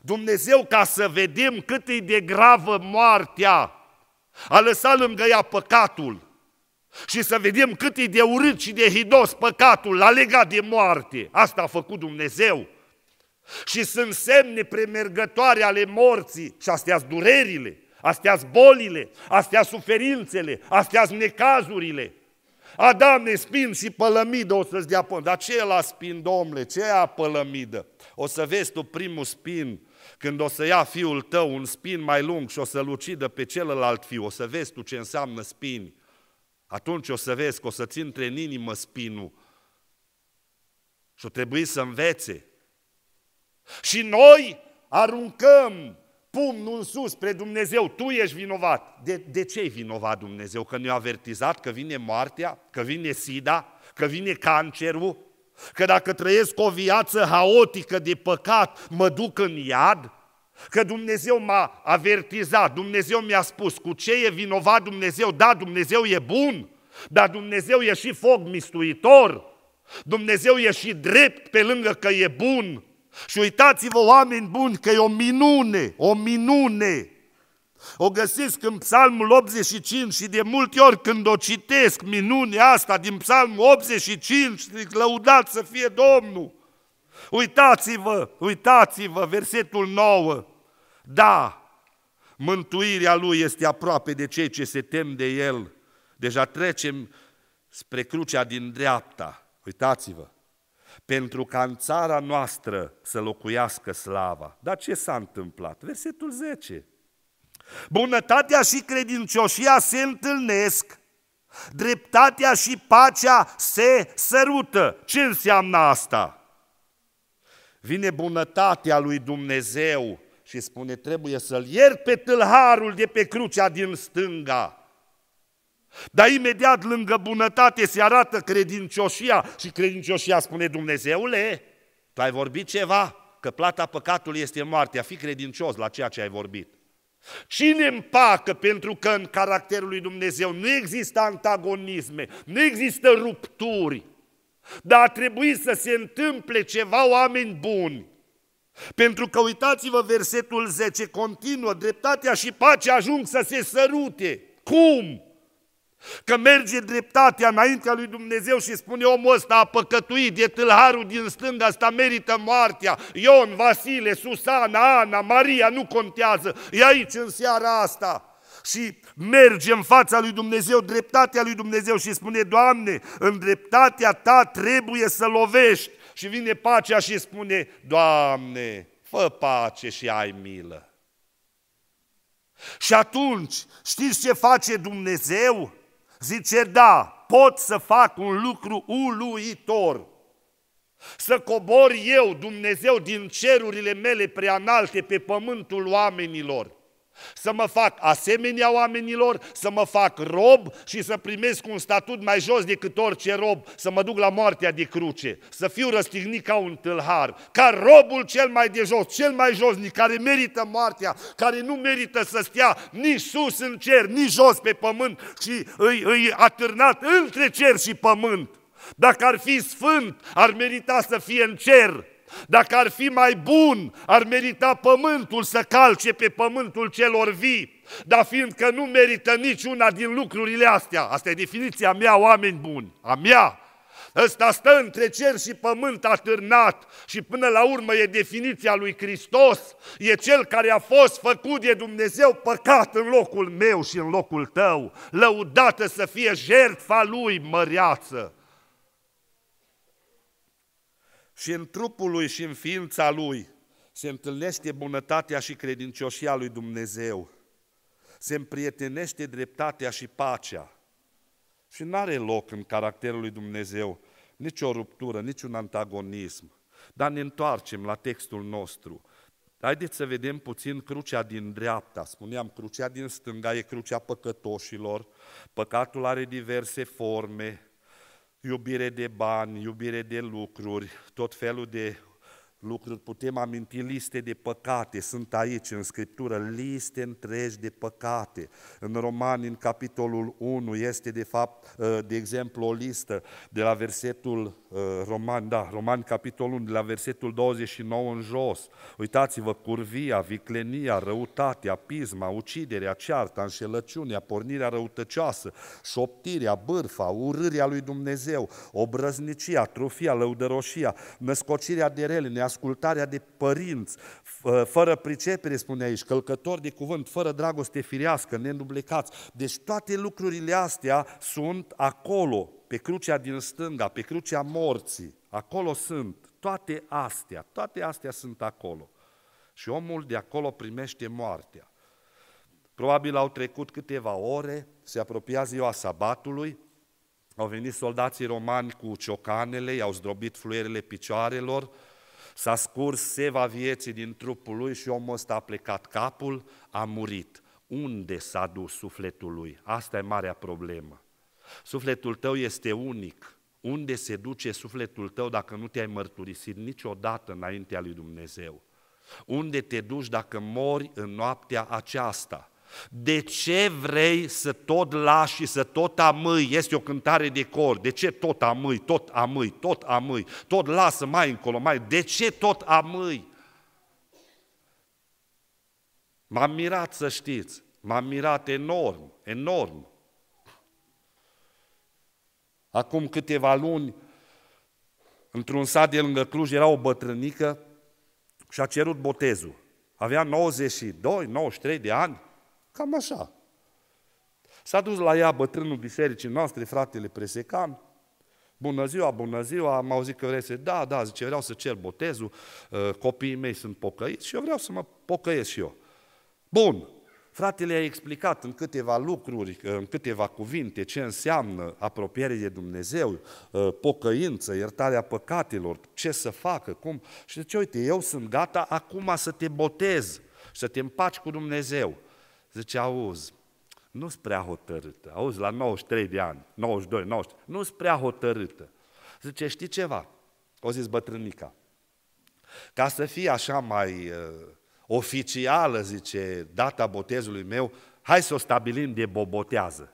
Dumnezeu, ca să vedem cât e de gravă moartea, a lăsat lângă ea păcatul. Și să vedem cât e de urât și de hidos păcatul, l-a legat de moarte. Asta a făcut Dumnezeu. Și sunt semne premergătoare ale morții și astea durerile, astea bolile, astea suferințele, astea necazurile. Adam ne spin și pălămidă o să-ți dea pământ. Dar ce e la spin, domnule? Ce e pălămidă? O să vezi tu primul spin, când o să ia fiul tău un spin mai lung și o să-l ucidă pe celălalt fiu, o să vezi tu ce înseamnă spini. Atunci o să vezi că o să-ți între în inimă spinul. Și o trebuie să învețe și noi aruncăm pumnul sus spre Dumnezeu, tu ești vinovat. De, de ce e vinovat Dumnezeu? Că ne-a avertizat că vine moartea, că vine sida, că vine cancerul, că dacă trăiesc o viață haotică de păcat, mă duc în iad, că Dumnezeu m-a avertizat, Dumnezeu mi-a spus cu ce e vinovat Dumnezeu, da, Dumnezeu e bun, dar Dumnezeu e și foc mistuitor, Dumnezeu e și drept pe lângă că e bun, și uitați-vă, oameni buni, că e o minune, o minune. O găsesc în Psalmul 85 și de multe ori când o citesc, minunea asta din Psalmul 85, zic, lăudat să fie Domnul. Uitați-vă, uitați-vă, versetul 9. Da, mântuirea lui este aproape de cei ce se tem de el. Deja trecem spre crucea din dreapta. Uitați-vă pentru ca în țara noastră să locuiască slava. Dar ce s-a întâmplat? Versetul 10. Bunătatea și credincioșia se întâlnesc, dreptatea și pacea se sărută. Ce înseamnă asta? Vine bunătatea lui Dumnezeu și spune, trebuie să-l iert pe tâlharul de pe crucea din stânga dar imediat lângă bunătate se arată credincioșia și credincioșia spune Dumnezeule, tu ai vorbit ceva? Că plata păcatului este moartea, fii credincios la ceea ce ai vorbit. Cine împacă pentru că în caracterul lui Dumnezeu nu există antagonisme, nu există rupturi, dar a trebuit să se întâmple ceva oameni buni. Pentru că uitați-vă versetul 10, continuă, dreptatea și pacea ajung să se sărute. Cum? Că merge dreptatea înaintea lui Dumnezeu și spune omul ăsta a păcătuit, e tâlharul din stânga, asta merită moartea. Ion, Vasile, Susana, Ana, Maria, nu contează, e aici în seara asta și merge în fața lui Dumnezeu, dreptatea lui Dumnezeu și spune, Doamne, în dreptatea Ta trebuie să lovești. Și vine pacea și spune, Doamne, fă pace și ai milă. Și atunci, știți ce face Dumnezeu? Zice, da, pot să fac un lucru uluitor. Să cobor eu, Dumnezeu, din cerurile mele preanalte pe pământul oamenilor să mă fac asemenea oamenilor, să mă fac rob și să primesc un statut mai jos decât orice rob, să mă duc la moartea de cruce, să fiu răstignit ca un tâlhar, ca robul cel mai de jos, cel mai josnic, care merită moartea, care nu merită să stea nici sus în cer, nici jos pe pământ, ci îi, îi atârnat între cer și pământ. Dacă ar fi sfânt, ar merita să fie în cer, dacă ar fi mai bun, ar merita pământul să calce pe pământul celor vii. Dar fiindcă nu merită niciuna din lucrurile astea, asta e definiția mea, oameni buni, a mea, Ăsta stă între cer și pământ atârnat și până la urmă e definiția lui Hristos. E cel care a fost făcut de Dumnezeu păcat în locul meu și în locul tău. Lăudată să fie jertfa lui măreață și în trupul lui și în ființa lui se întâlnește bunătatea și credincioșia lui Dumnezeu. Se împrietenește dreptatea și pacea. Și nu are loc în caracterul lui Dumnezeu nici o ruptură, nici un antagonism. Dar ne întoarcem la textul nostru. Haideți să vedem puțin crucea din dreapta. Spuneam, crucea din stânga e crucea păcătoșilor. Păcatul are diverse forme iubire de bani, iubire de lucruri, tot felul de lucruri, putem aminti liste de păcate, sunt aici în Scriptură, liste întregi de păcate. În Romani, în capitolul 1, este de fapt, ă, de exemplu, o listă de la versetul ă, Roman, da, Roman, capitolul 1, de la versetul 29 în jos. Uitați-vă, curvia, viclenia, răutatea, pisma, uciderea, cearta, înșelăciunea, pornirea răutăcioasă, șoptirea, bârfa, urârea lui Dumnezeu, obrăznicia, trufia, lăudăroșia, născocirea de rele, ascultarea de părinți, uh, fără pricepere, spune aici, călcători de cuvânt, fără dragoste firească, neîndublecați. Deci toate lucrurile astea sunt acolo, pe crucea din stânga, pe crucea morții. Acolo sunt toate astea, toate astea sunt acolo. Și omul de acolo primește moartea. Probabil au trecut câteva ore, se apropia ziua sabatului, au venit soldații romani cu ciocanele, i-au zdrobit fluierele picioarelor, S-a scurs seva vieții din trupul lui și omul ăsta a plecat capul, a murit. Unde s-a dus sufletul lui? Asta e marea problemă. Sufletul tău este unic. Unde se duce sufletul tău dacă nu te-ai mărturisit niciodată înaintea lui Dumnezeu? Unde te duci dacă mori în noaptea aceasta? De ce vrei să tot lași și să tot amâi? Este o cântare de cor. De ce tot amâi, tot amâi, tot amâi, tot lasă mai încolo, mai... De ce tot amâi? M-am mirat să știți, m-am mirat enorm, enorm. Acum câteva luni, într-un sat de lângă Cluj, era o bătrânică și a cerut botezul. Avea 92, 93 de ani Cam așa. S-a dus la ea bătrânul bisericii noastre, fratele Presecan, Bună ziua, bună ziua, am auzit că vrei să... Da, da, zice, vreau să cer botezul, uh, copiii mei sunt pocăiți și eu vreau să mă pocăiesc și eu. Bun, fratele a explicat în câteva lucruri, uh, în câteva cuvinte, ce înseamnă apropiere de Dumnezeu, uh, pocăință, iertarea păcatelor, ce să facă, cum... Și zice, uite, eu sunt gata acum să te botez, să te împaci cu Dumnezeu. Zice, auzi, nu sunt prea hotărâtă. Auzi, la 93 de ani, 92, 93, nu sunt prea hotărâtă. Zice, știi ceva? O zis bătrânica. Ca să fie așa mai uh, oficială, zice, data botezului meu, hai să o stabilim de bobotează.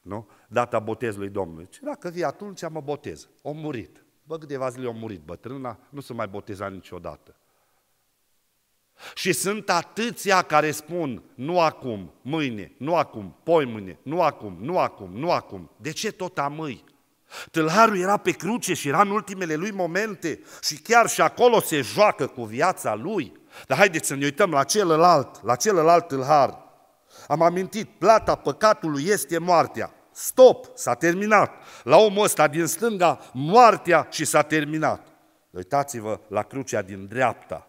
Nu? Data botezului Domnului. Și deci, dacă vii atunci, mă botez. O murit. Bă, câteva zile a murit bătrâna, nu se mai boteza niciodată. Și sunt atâția care spun, nu acum, mâine, nu acum, poi mâine, nu acum, nu acum, nu acum. De ce tot amâi? Tâlharul era pe cruce și era în ultimele lui momente și chiar și acolo se joacă cu viața lui. Dar haideți să ne uităm la celălalt, la celălalt tâlhar. Am amintit, plata păcatului este moartea. Stop, s-a terminat. La omul ăsta din stânga, moartea și s-a terminat. Uitați-vă la crucea din dreapta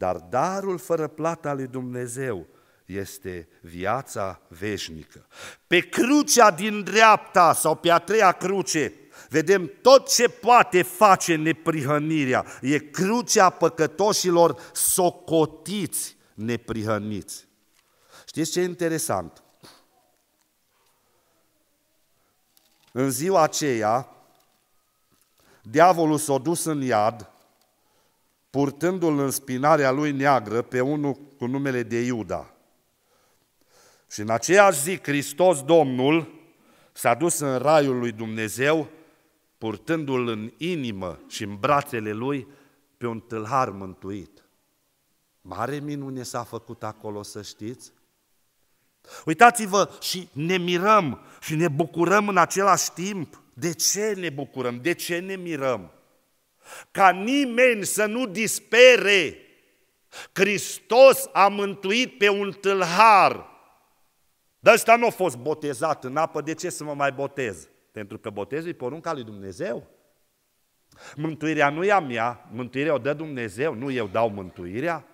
dar darul fără plată al lui Dumnezeu este viața veșnică. Pe crucea din dreapta sau pe a treia cruce, vedem tot ce poate face neprihănirea. E crucea păcătoșilor socotiți neprihăniți. Știți ce e interesant? În ziua aceea, diavolul s-a dus în iad purtându-l în spinarea lui neagră pe unul cu numele de Iuda. Și în aceeași zi, Hristos Domnul s-a dus în raiul lui Dumnezeu, purtându-l în inimă și în brațele lui pe un tâlhar mântuit. Mare minune s-a făcut acolo, să știți. Uitați-vă și ne mirăm și ne bucurăm în același timp. De ce ne bucurăm? De ce ne mirăm? ca nimeni să nu dispere. Hristos a mântuit pe un tâlhar. Dar ăsta nu a fost botezat în apă, de ce să mă mai botez? Pentru că botezul e porunca lui Dumnezeu. Mântuirea nu e a mea, mântuirea o dă Dumnezeu, nu eu dau mântuirea.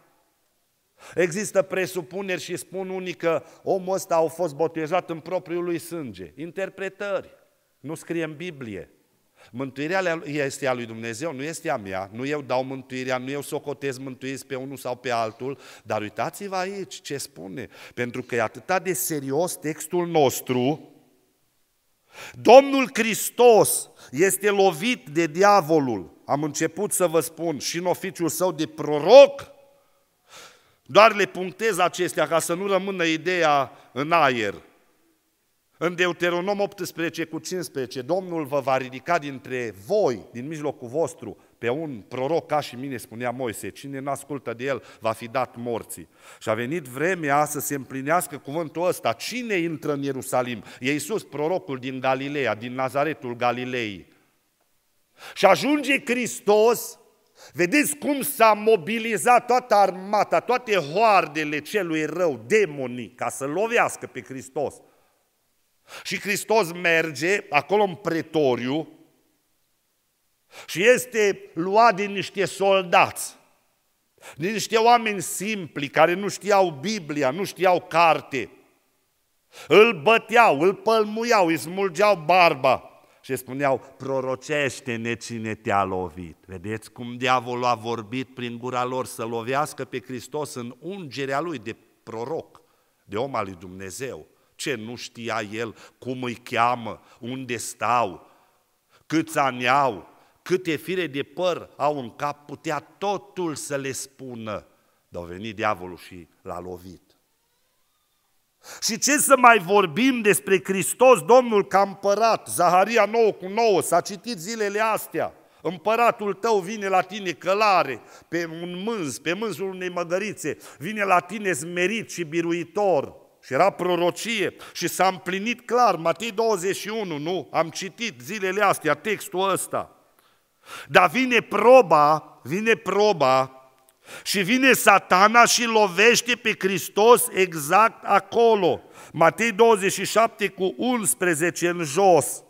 Există presupuneri și spun unii că omul ăsta a fost botezat în propriul lui sânge. Interpretări. Nu scrie în Biblie. Mântuirea este a lui Dumnezeu, nu este a mea, nu eu dau mântuirea, nu eu socotez mântuiți pe unul sau pe altul, dar uitați-vă aici ce spune, pentru că e atât de serios textul nostru, Domnul Hristos este lovit de diavolul, am început să vă spun, și în oficiul său de proroc, doar le punctez acestea ca să nu rămână ideea în aer. În Deuteronom 18 cu 15, Domnul vă va ridica dintre voi, din mijlocul vostru, pe un proroc ca și mine, spunea Moise, cine nu ascultă de el va fi dat morții. Și a venit vremea să se împlinească cuvântul ăsta. Cine intră în Ierusalim? E Iisus, prorocul din Galileea, din Nazaretul Galilei. Și ajunge Hristos, vedeți cum s-a mobilizat toată armata, toate hoardele celui rău, demonii, ca să lovească pe Hristos. Și Hristos merge acolo în pretoriu și este luat din niște soldați, din niște oameni simpli care nu știau Biblia, nu știau carte. Îl băteau, îl pălmuiau, îi smulgeau barba și spuneau, prorocește-ne cine te-a lovit. Vedeți cum diavolul a vorbit prin gura lor să lovească pe Hristos în ungerea lui de proroc, de om al lui Dumnezeu ce nu știa el, cum îi cheamă, unde stau, câți ani au, câte fire de păr au în cap, putea totul să le spună. Dar a venit diavolul și l-a lovit. Și ce să mai vorbim despre Hristos, Domnul ca împărat, Zaharia 9 cu 9, s-a citit zilele astea. Împăratul tău vine la tine călare, pe un mânz, pe mânzul unei măgărițe, vine la tine smerit și biruitor, și era prorocie și s-a împlinit clar, Matei 21, nu? Am citit zilele astea textul ăsta. Dar vine proba, vine proba și vine satana și lovește pe Hristos exact acolo. Matei 27 cu 11 în jos.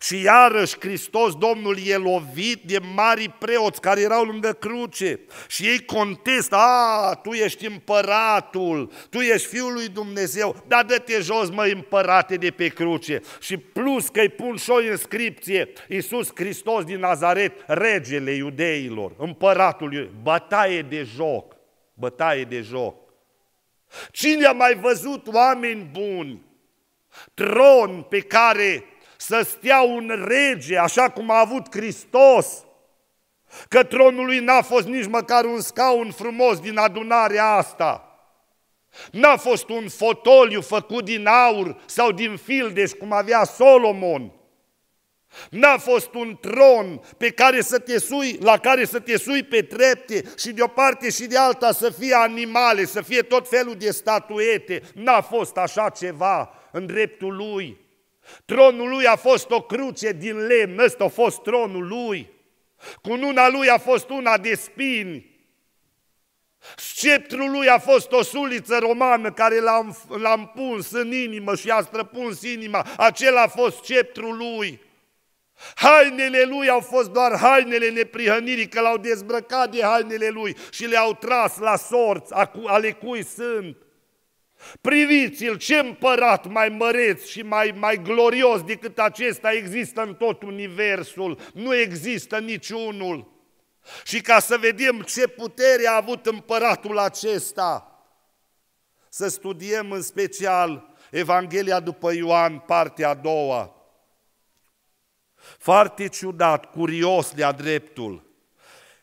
Și iarăși Hristos, Domnul, e lovit de mari preoți care erau lângă cruce și ei contestă, a, tu ești împăratul, tu ești Fiul lui Dumnezeu, dar dă-te jos, mă, împărate de pe cruce. Și plus că îi pun și o inscripție, Iisus Hristos din Nazaret, regele iudeilor, împăratul, bătaie de joc, bătaie de joc. Cine a mai văzut oameni buni, tron pe care să stea un rege, așa cum a avut Hristos, că tronul lui n-a fost nici măcar un scaun frumos din adunarea asta. N-a fost un fotoliu făcut din aur sau din fildeș, cum avea Solomon. N-a fost un tron pe care să te sui, la care să te sui pe trepte și de o parte și de alta să fie animale, să fie tot felul de statuete. N-a fost așa ceva în dreptul lui. Tronul lui a fost o cruce din lemn, ăsta a fost tronul lui. Cununa lui a fost una de spini. Sceptrul lui a fost o suliță romană care l-a, l-a împuns în inimă și a străpuns inima. Acela a fost sceptrul lui. Hainele lui au fost doar hainele neprihănirii, că l-au dezbrăcat de hainele lui și le-au tras la sorți ale cui sunt. Priviți-l, ce împărat mai măreț și mai, mai glorios decât acesta există în tot universul, nu există niciunul. Și ca să vedem ce putere a avut împăratul acesta, să studiem în special Evanghelia după Ioan, partea a doua. Foarte ciudat, curios de-a dreptul,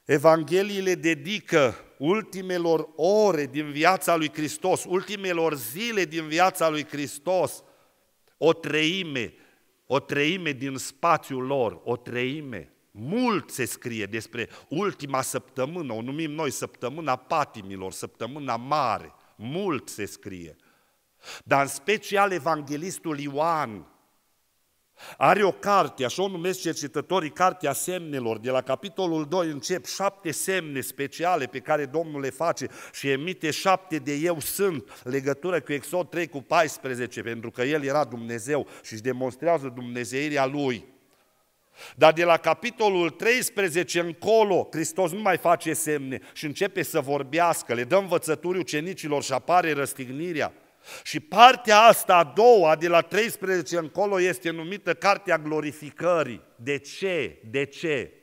Evangheliile dedică ultimelor ore din viața lui Hristos, ultimelor zile din viața lui Hristos, o treime, o treime din spațiul lor, o treime. Mult se scrie despre ultima săptămână, o numim noi săptămâna patimilor, săptămâna mare. Mult se scrie. Dar în special evanghelistul Ioan, are o carte, așa o numesc cercetătorii, Cartea Semnelor, de la capitolul 2 încep șapte semne speciale pe care Domnul le face și emite șapte de eu sunt, legătură cu Exod 3 cu 14, pentru că El era Dumnezeu și își demonstrează dumnezeirea Lui. Dar de la capitolul 13 încolo, Hristos nu mai face semne și începe să vorbească, le dă învățături ucenicilor și apare răstignirea. Și partea asta a doua, de la 13 încolo, este numită Cartea Glorificării. De ce? De ce?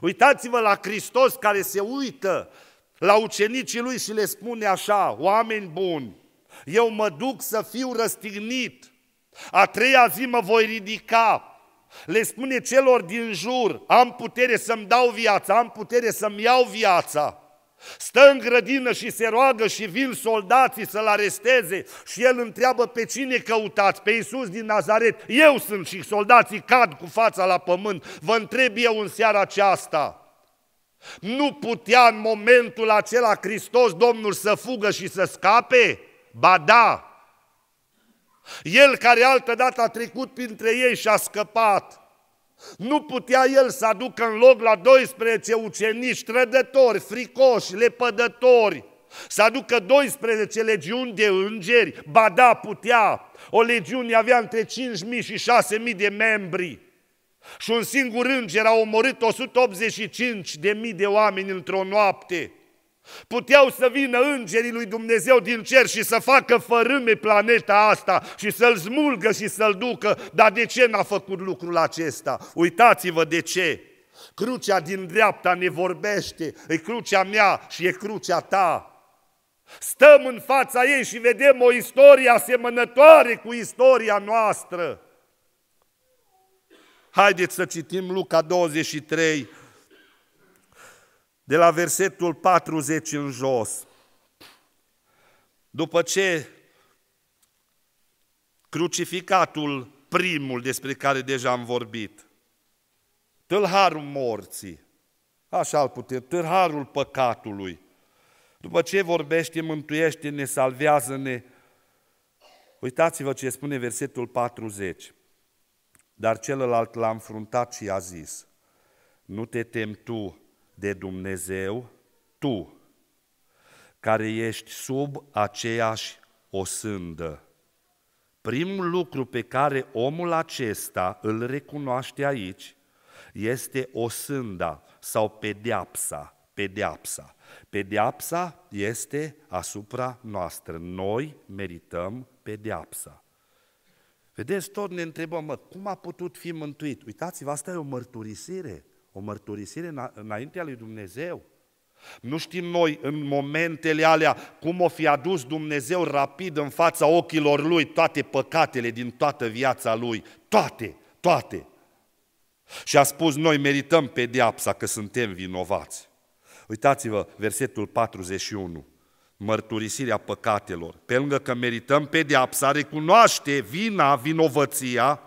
Uitați-vă la Hristos care se uită la ucenicii lui și le spune așa, oameni buni, eu mă duc să fiu răstignit, a treia zi mă voi ridica, le spune celor din jur, am putere să-mi dau viața, am putere să-mi iau viața. Stă în grădină și se roagă și vin soldații să-l aresteze și el întreabă pe cine căutați, pe Iisus din Nazaret. Eu sunt și soldații cad cu fața la pământ. Vă întreb eu în seara aceasta. Nu putea în momentul acela Hristos Domnul să fugă și să scape? Ba da! El care altădată a trecut printre ei și a scăpat. Nu putea el să aducă în loc la 12 ucenici trădători, fricoși, lepădători, să aducă 12 legiuni de îngeri, ba da, putea. O legiune avea între 5.000 și 6.000 de membri. Și un singur înger a omorât 185.000 de oameni într-o noapte. Puteau să vină îngerii lui Dumnezeu din cer și să facă fărâme planeta asta și să-l smulgă și să-l ducă, dar de ce n-a făcut lucrul acesta? Uitați-vă de ce! Crucea din dreapta ne vorbește, e crucea mea și e crucea ta. Stăm în fața ei și vedem o istorie asemănătoare cu istoria noastră. Haideți să citim Luca 23, de la versetul 40 în jos. După ce crucificatul primul despre care deja am vorbit, tâlharul morții, așa al putem, tâlharul păcatului, după ce vorbește, mântuiește, ne salvează, ne... Uitați-vă ce spune versetul 40. Dar celălalt l-a înfruntat și a zis, nu te tem tu, de Dumnezeu, tu, care ești sub aceeași osândă. Primul lucru pe care omul acesta îl recunoaște aici este osânda sau pedeapsa. Pedeapsa. Pedeapsa este asupra noastră. Noi merităm pedeapsa. Vedeți, tot ne întrebăm, mă, cum a putut fi mântuit? Uitați-vă, asta e o mărturisire o mărturisire înaintea lui Dumnezeu. Nu știm noi în momentele alea cum o fi adus Dumnezeu rapid în fața ochilor lui toate păcatele din toată viața lui, toate, toate. Și a spus, noi merităm pedeapsa că suntem vinovați. Uitați-vă versetul 41, mărturisirea păcatelor. Pe lângă că merităm pedeapsa, recunoaște vina, vinovăția,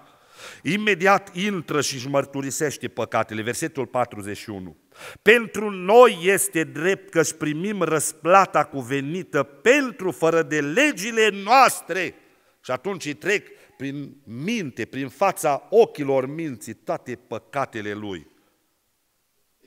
Imediat intră și își mărturisește păcatele, versetul 41. Pentru noi este drept că își primim răsplata cuvenită pentru fără de legile noastre. Și atunci îi trec prin minte, prin fața ochilor minții, toate păcatele lui.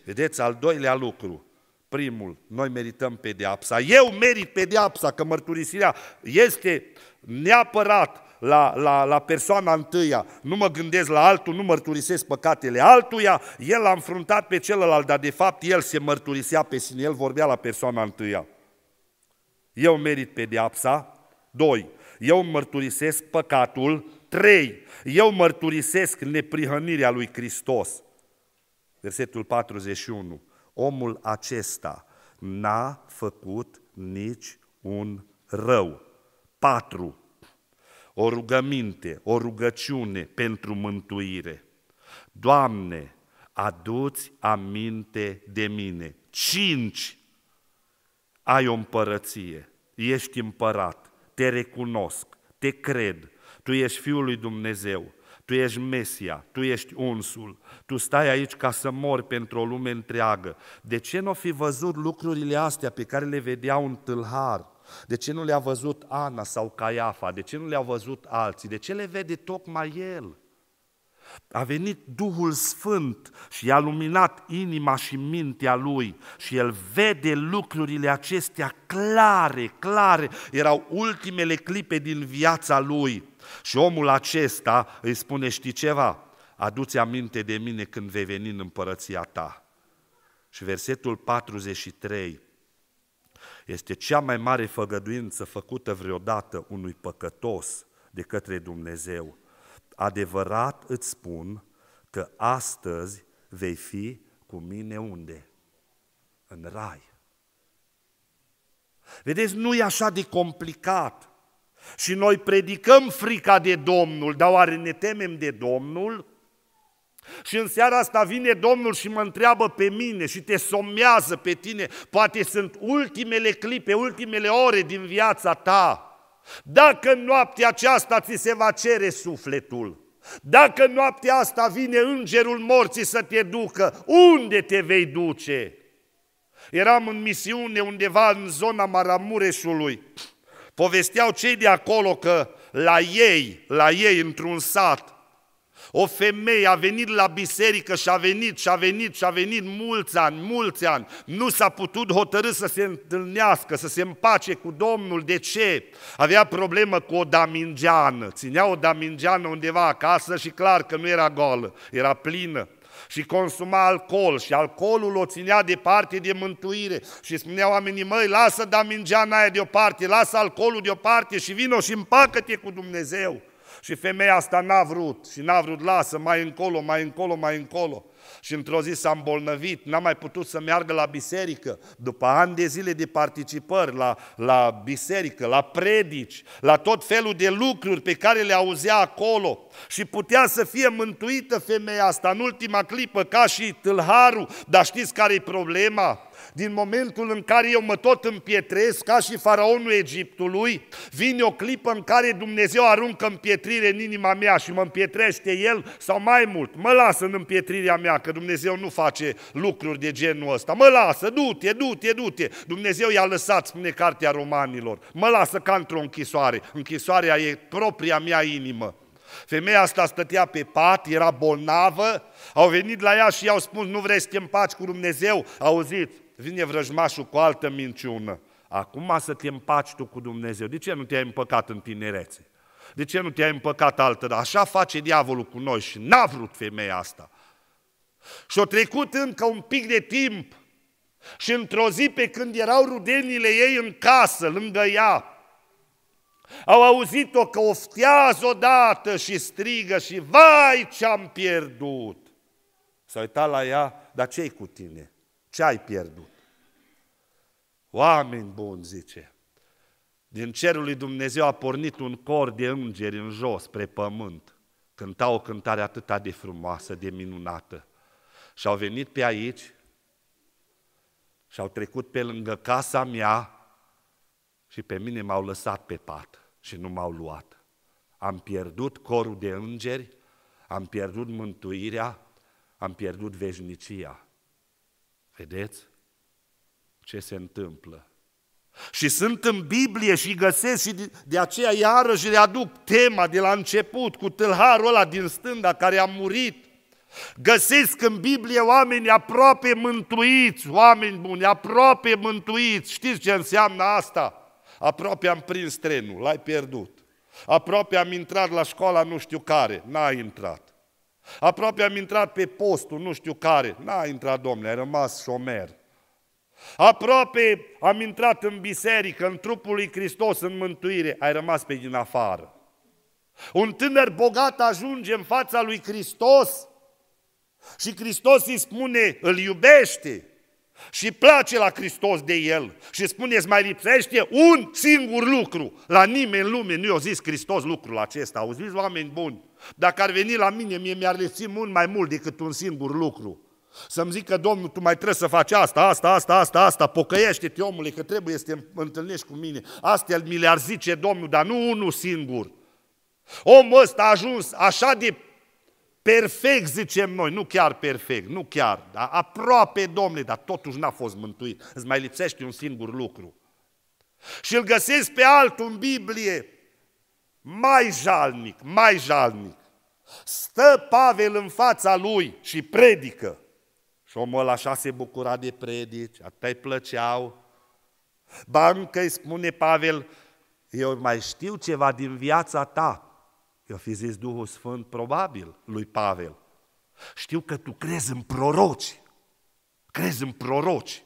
Vedeți, al doilea lucru, primul, noi merităm pedeapsa. Eu merit pedeapsa, că mărturisirea este neapărat la, la, la persoana întâia, nu mă gândesc la altul, nu mărturisesc păcatele altuia, el a înfruntat pe celălalt, dar de fapt el se mărturisea pe sine, el vorbea la persoana întâia. Eu merit pedeapsa. 2. Eu mărturisesc păcatul. 3. Eu mărturisesc neprihănirea lui Hristos. Versetul 41. Omul acesta n-a făcut nici un rău. 4 o rugăminte, o rugăciune pentru mântuire. Doamne, aduți aminte de mine. Cinci, ai o împărăție, ești împărat, te recunosc, te cred, tu ești Fiul lui Dumnezeu, tu ești Mesia, tu ești unsul, tu stai aici ca să mori pentru o lume întreagă. De ce nu n-o fi văzut lucrurile astea pe care le vedeau în tâlhar? De ce nu le-a văzut Ana sau Caiafa? De ce nu le-au văzut alții? De ce le vede tocmai el? A venit Duhul Sfânt și i-a luminat inima și mintea lui și el vede lucrurile acestea clare, clare. Erau ultimele clipe din viața lui și omul acesta îi spune, știi ceva, Aduți aminte de mine când vei veni în împărăția ta. Și versetul 43 este cea mai mare făgăduință făcută vreodată unui păcătos de către Dumnezeu. Adevărat îți spun că astăzi vei fi cu mine unde? În rai. Vedeți, nu e așa de complicat. Și noi predicăm frica de Domnul, dar oare ne temem de Domnul? Și în seara asta vine Domnul și mă întreabă pe mine și te somează pe tine. Poate sunt ultimele clipe, ultimele ore din viața ta. Dacă în noaptea aceasta ți se va cere sufletul, dacă în noaptea asta vine îngerul morții să te ducă, unde te vei duce? Eram în misiune undeva în zona Maramureșului. Povesteau cei de acolo că la ei, la ei, într-un sat, o femeie a venit la biserică și a venit și a venit și a venit mulți ani, mulți ani. Nu s-a putut hotărâ să se întâlnească, să se împace cu Domnul. De ce? Avea problemă cu o damingeană. Ținea o damingeană undeva acasă și clar că nu era goală, era plină și consuma alcool și alcoolul o ținea departe de mântuire și spunea oamenii, măi, lasă damingeana aia deoparte, lasă alcoolul deoparte și vino și împacă-te cu Dumnezeu. Și femeia asta n-a vrut și n-a vrut, lasă, mai încolo, mai încolo, mai încolo. Și într-o zi s-a îmbolnăvit, n-a mai putut să meargă la biserică. După ani de zile de participări la, la biserică, la predici, la tot felul de lucruri pe care le auzea acolo. Și putea să fie mântuită femeia asta în ultima clipă, ca și tâlharul. Dar știți care e problema? din momentul în care eu mă tot împietrez, ca și faraonul Egiptului, vine o clipă în care Dumnezeu aruncă împietrire în inima mea și mă împietrește El, sau mai mult, mă lasă în împietrirea mea, că Dumnezeu nu face lucruri de genul ăsta. Mă lasă, du-te, du-te, du-te. Dumnezeu i-a lăsat, spune Cartea Romanilor, mă lasă ca într-o închisoare. Închisoarea e propria mea inimă. Femeia asta stătea pe pat, era bolnavă, au venit la ea și i-au spus, nu vrei să te împaci cu Dumnezeu? Auziți, vine vrăjmașul cu altă minciună. Acum să te împaci tu cu Dumnezeu. De ce nu te-ai împăcat în tinerețe? De ce nu te-ai împăcat altă? Așa face diavolul cu noi și n-a vrut femeia asta. Și a trecut încă un pic de timp și într-o zi pe când erau rudenile ei în casă, lângă ea, au auzit-o că oftează odată și strigă și vai ce-am pierdut. S-a uitat la ea, dar ce-i cu tine? ce ai pierdut? Oameni buni, zice, din cerul lui Dumnezeu a pornit un cor de îngeri în jos, spre pământ. Cânta o cântare atât de frumoasă, de minunată. Și au venit pe aici și au trecut pe lângă casa mea și pe mine m-au lăsat pe pat și nu m-au luat. Am pierdut corul de îngeri, am pierdut mântuirea, am pierdut veșnicia. Vedeți ce se întâmplă? Și sunt în Biblie și găsesc și de aceea iarăși readuc tema de la început cu tâlharul ăla din stânga care a murit. Găsesc în Biblie oameni aproape mântuiți, oameni buni, aproape mântuiți. Știți ce înseamnă asta? Aproape am prins trenul, l-ai pierdut. Aproape am intrat la școala nu știu care, n-ai intrat. Aproape am intrat pe postul, nu știu care. N-a intrat, domnule, a rămas șomer. Aproape am intrat în biserică, în trupul lui Hristos, în mântuire. Ai rămas pe din afară. Un tânăr bogat ajunge în fața lui Hristos și Hristos îi spune, îl iubește și place la Hristos de el și spune, îți mai lipsește un singur lucru. La nimeni în lume nu i-a zis Hristos lucrul acesta. Auziți, oameni buni? Dacă ar veni la mine, mie mi-ar lipsi mult mai mult decât un singur lucru. Să-mi zică, Domnul, tu mai trebuie să faci asta, asta, asta, asta, asta, pocăiește-te, omule, că trebuie să te întâlnești cu mine. Astea mi le-ar zice Domnul, dar nu unul singur. Omul ăsta a ajuns așa de perfect, zicem noi, nu chiar perfect, nu chiar, dar aproape, domnule, dar totuși n-a fost mântuit. Îți mai lipsește un singur lucru. Și îl găsesc pe altul în Biblie, mai jalnic, mai jalnic. Stă Pavel în fața lui și predică. Și omul așa se bucura de predici, atâta îi plăceau. Ba încă îi spune Pavel, eu mai știu ceva din viața ta. Eu fi zis Duhul Sfânt, probabil, lui Pavel. Știu că tu crezi în proroci. Crezi în proroci.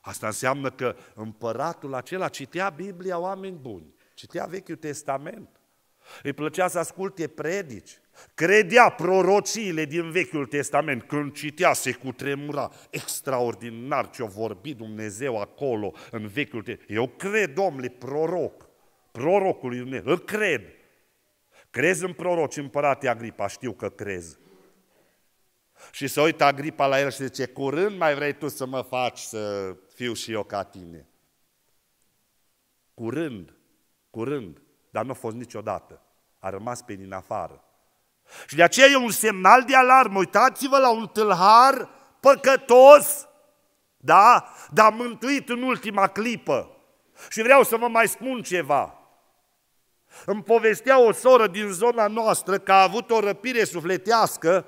Asta înseamnă că împăratul acela citea Biblia oameni buni. Citea Vechiul Testament. Îi plăcea să asculte predici. Credea prorociile din Vechiul Testament. Când citea, se cutremura. Extraordinar ce-o vorbi Dumnezeu acolo, în Vechiul Testament. Eu cred, domnule, proroc. Prorocul lui Dumnezeu. Îl cred. Crezi în proroci, împărate Agripa, știu că crezi. Și se uită Agripa la el și zice, curând mai vrei tu să mă faci să fiu și eu ca tine. Curând, curând dar nu a fost niciodată. A rămas pe din afară. Și de aceea e un semnal de alarmă. Uitați-vă la un tâlhar păcătos, da? Dar mântuit în ultima clipă. Și vreau să vă mai spun ceva. Îmi povestea o soră din zona noastră că a avut o răpire sufletească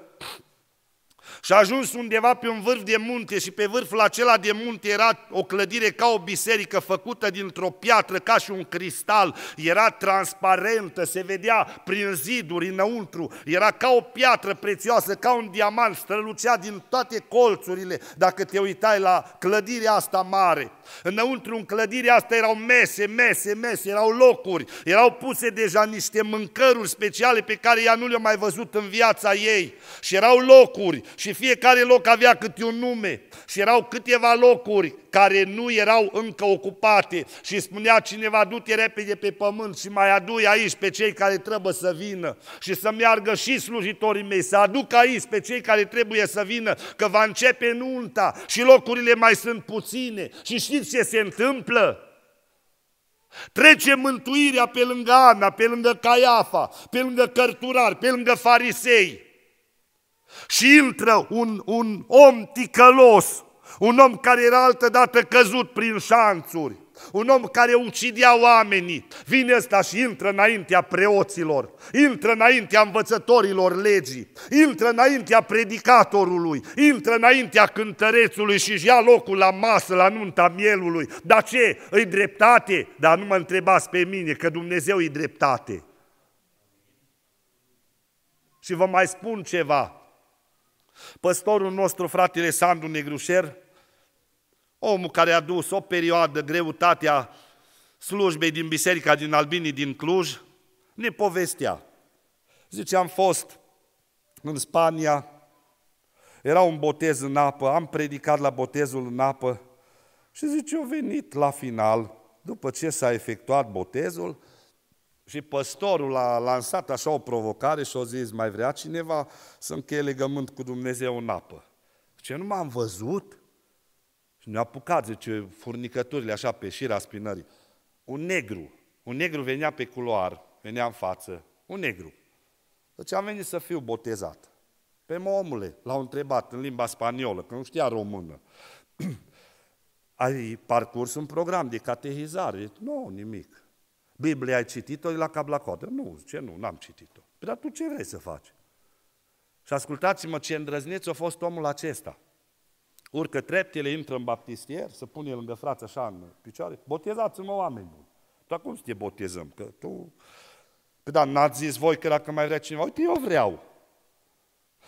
și a ajuns undeva pe un vârf de munte și pe vârful acela de munte era o clădire ca o biserică făcută dintr-o piatră, ca și un cristal, era transparentă, se vedea prin ziduri înăuntru, era ca o piatră prețioasă, ca un diamant, strălucea din toate colțurile, dacă te uitai la clădirea asta mare. Înăuntru în clădirea asta erau mese, mese, mese, erau locuri, erau puse deja niște mâncăruri speciale pe care ea nu le-a mai văzut în viața ei și erau locuri și fiecare loc avea câte un nume și erau câteva locuri care nu erau încă ocupate și spunea cineva, du-te repede pe pământ și mai adu aici pe cei care trebuie să vină și să meargă și slujitorii mei, să aduc aici pe cei care trebuie să vină, că va începe nunta și locurile mai sunt puține și știți ce se întâmplă? Trece mântuirea pe lângă Ana, pe lângă Caiafa, pe lângă cărturari, pe lângă farisei. Și intră un, un om ticălos, un om care era altădată căzut prin șanțuri, un om care ucidea oamenii. Vine ăsta și intră înaintea preoților, intră înaintea învățătorilor legii, intră înaintea predicatorului, intră înaintea cântărețului și ia locul la masă, la nunta mielului. Dar ce? Îi dreptate? Dar nu mă întrebați pe mine, că Dumnezeu îi dreptate. Și vă mai spun ceva, Păstorul nostru, fratele Sandu Negrușer, omul care a dus o perioadă greutatea slujbei din biserica din Albinii din Cluj, ne povestea. Zice, am fost în Spania, era un botez în apă, am predicat la botezul în apă și zice, eu venit la final, după ce s-a efectuat botezul, și păstorul a lansat așa o provocare și a zis, mai vrea cineva să încheie legământ cu Dumnezeu în apă. Ce nu m-am văzut? Și ne-a apucat, zice, furnicăturile așa pe șira spinării. Un negru, un negru venea pe culoar, venea în față, un negru. Deci am venit să fiu botezat. Pe mă, omule, l-au întrebat în limba spaniolă, că nu știa română. Ai parcurs un program de catehizare? Nu, nimic. Biblia ai citit-o la cap la coadă. Nu, ce nu, n-am citit-o. Păi dar tu ce vrei să faci? Și ascultați-mă ce îndrăzneț a fost omul acesta. Urcă treptele, intră în baptistier, să pune lângă frață așa în picioare. Botezați-mă oameni buni. Dar cum să te botezăm? Că tu... Păi da, n-ați zis voi că dacă mai vrea cineva, uite, eu vreau.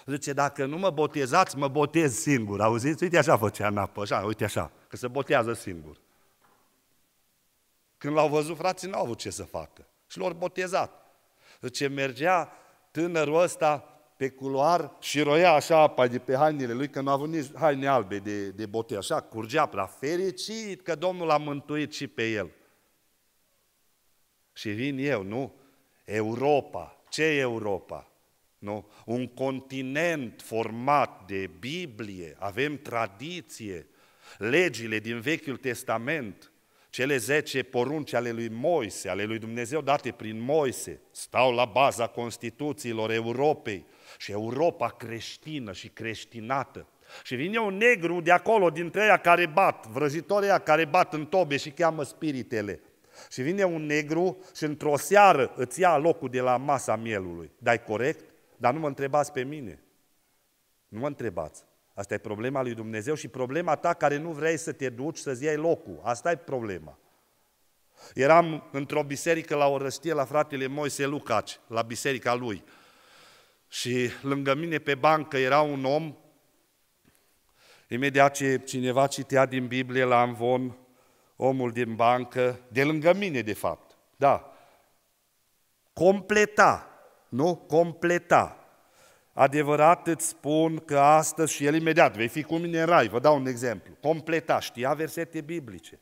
Zice, dacă nu mă botezați, mă botez singur. Auziți? Uite așa făcea în apă, așa, uite așa, că se botează singur. Când l-au văzut frații, n-au avut ce să facă. Și l-au botezat. Zice, mergea tânărul ăsta pe culoar și roia așa apa de pe hainele lui, că nu a avut nici haine albe de, de bote, așa, curgea prea fericit că Domnul l-a mântuit și pe el. Și vin eu, nu? Europa. Ce Europa? Nu? Un continent format de Biblie, avem tradiție, legile din Vechiul Testament, cele zece porunci ale lui Moise, ale lui Dumnezeu date prin Moise, stau la baza Constituțiilor Europei și Europa creștină și creștinată. Și vine un negru de acolo, dintre ea care bat, vrăjitorii care bat în tobe și cheamă spiritele. Și vine un negru și într-o seară îți ia locul de la masa mielului. Dai corect? Dar nu mă întrebați pe mine. Nu mă întrebați. Asta e problema lui Dumnezeu și problema ta care nu vrei să te duci, să-ți iei locul. Asta e problema. Eram într-o biserică la răstie la fratele Moise Lucaci, la biserica lui. Și lângă mine pe bancă era un om, imediat ce cineva citea din Biblie la Anvon, omul din bancă, de lângă mine de fapt, da, completa, nu? Completa. Adevărat îți spun că astăzi și el imediat, vei fi cu mine în rai, vă dau un exemplu. Completa, știa versete biblice.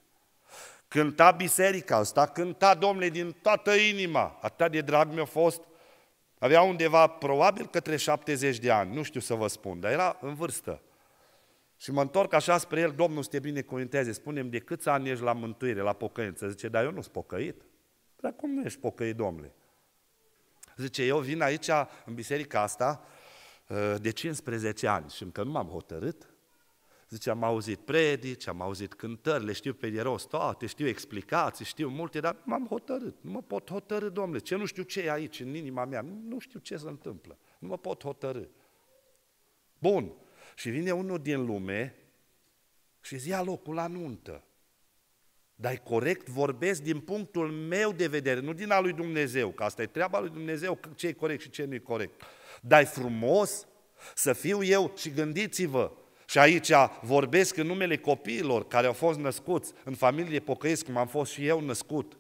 Cânta biserica asta, cânta, domnule, din toată inima. Atât de drag mi-a fost. Avea undeva, probabil, către 70 de ani, nu știu să vă spun, dar era în vârstă. Și mă întorc așa spre el, Domnul să te binecuvinteze, spune-mi de câți ani ești la mântuire, la pocăință? Zice, dar eu nu sunt pocăit. Păi, dar cum nu ești pocăit, domnule? Zice, eu vin aici, în biserica asta, Eh, de 15 ani și încă nu m-am hotărât. Zice, am auzit predici, am auzit cântări, le știu pe de rost toate, știu explicații, știu multe, dar m-am hotărât. Nu mă pot hotărâ, domnule, ce nu știu ce e aici, în inima mea, nu știu ce se întâmplă. Nu mă pot hotărâ. Bun. Și vine unul din lume și zice, ia locul la nuntă. Dar corect vorbesc din punctul meu de vedere, nu din al lui Dumnezeu, că asta e treaba lui Dumnezeu, ce e corect și ce nu e corect. Dar frumos să fiu eu și gândiți-vă, și aici vorbesc în numele copiilor care au fost născuți în familie pocăiesc, cum am fost și eu născut.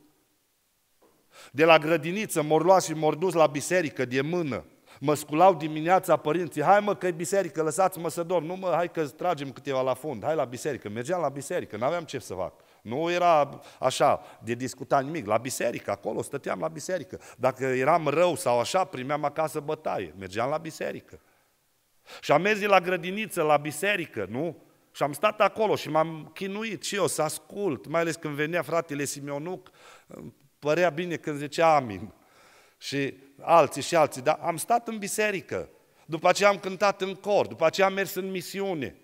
De la grădiniță mor luat și mor dus la biserică de mână. Mă sculau dimineața părinții, hai mă că e biserică, lăsați-mă să dorm, nu mă, hai că tragem câteva la fund, hai la biserică. Mergeam la biserică, n-aveam ce să fac. Nu era așa de discutat nimic. La biserică, acolo stăteam la biserică. Dacă eram rău sau așa, primeam acasă bătaie. Mergeam la biserică. Și am mers la grădiniță, la biserică, nu? Și am stat acolo și m-am chinuit și eu să ascult, mai ales când venea fratele Simeonuc, părea bine când zicea amin. Și alții și alții, dar am stat în biserică. După aceea am cântat în cor, după aceea am mers în misiune.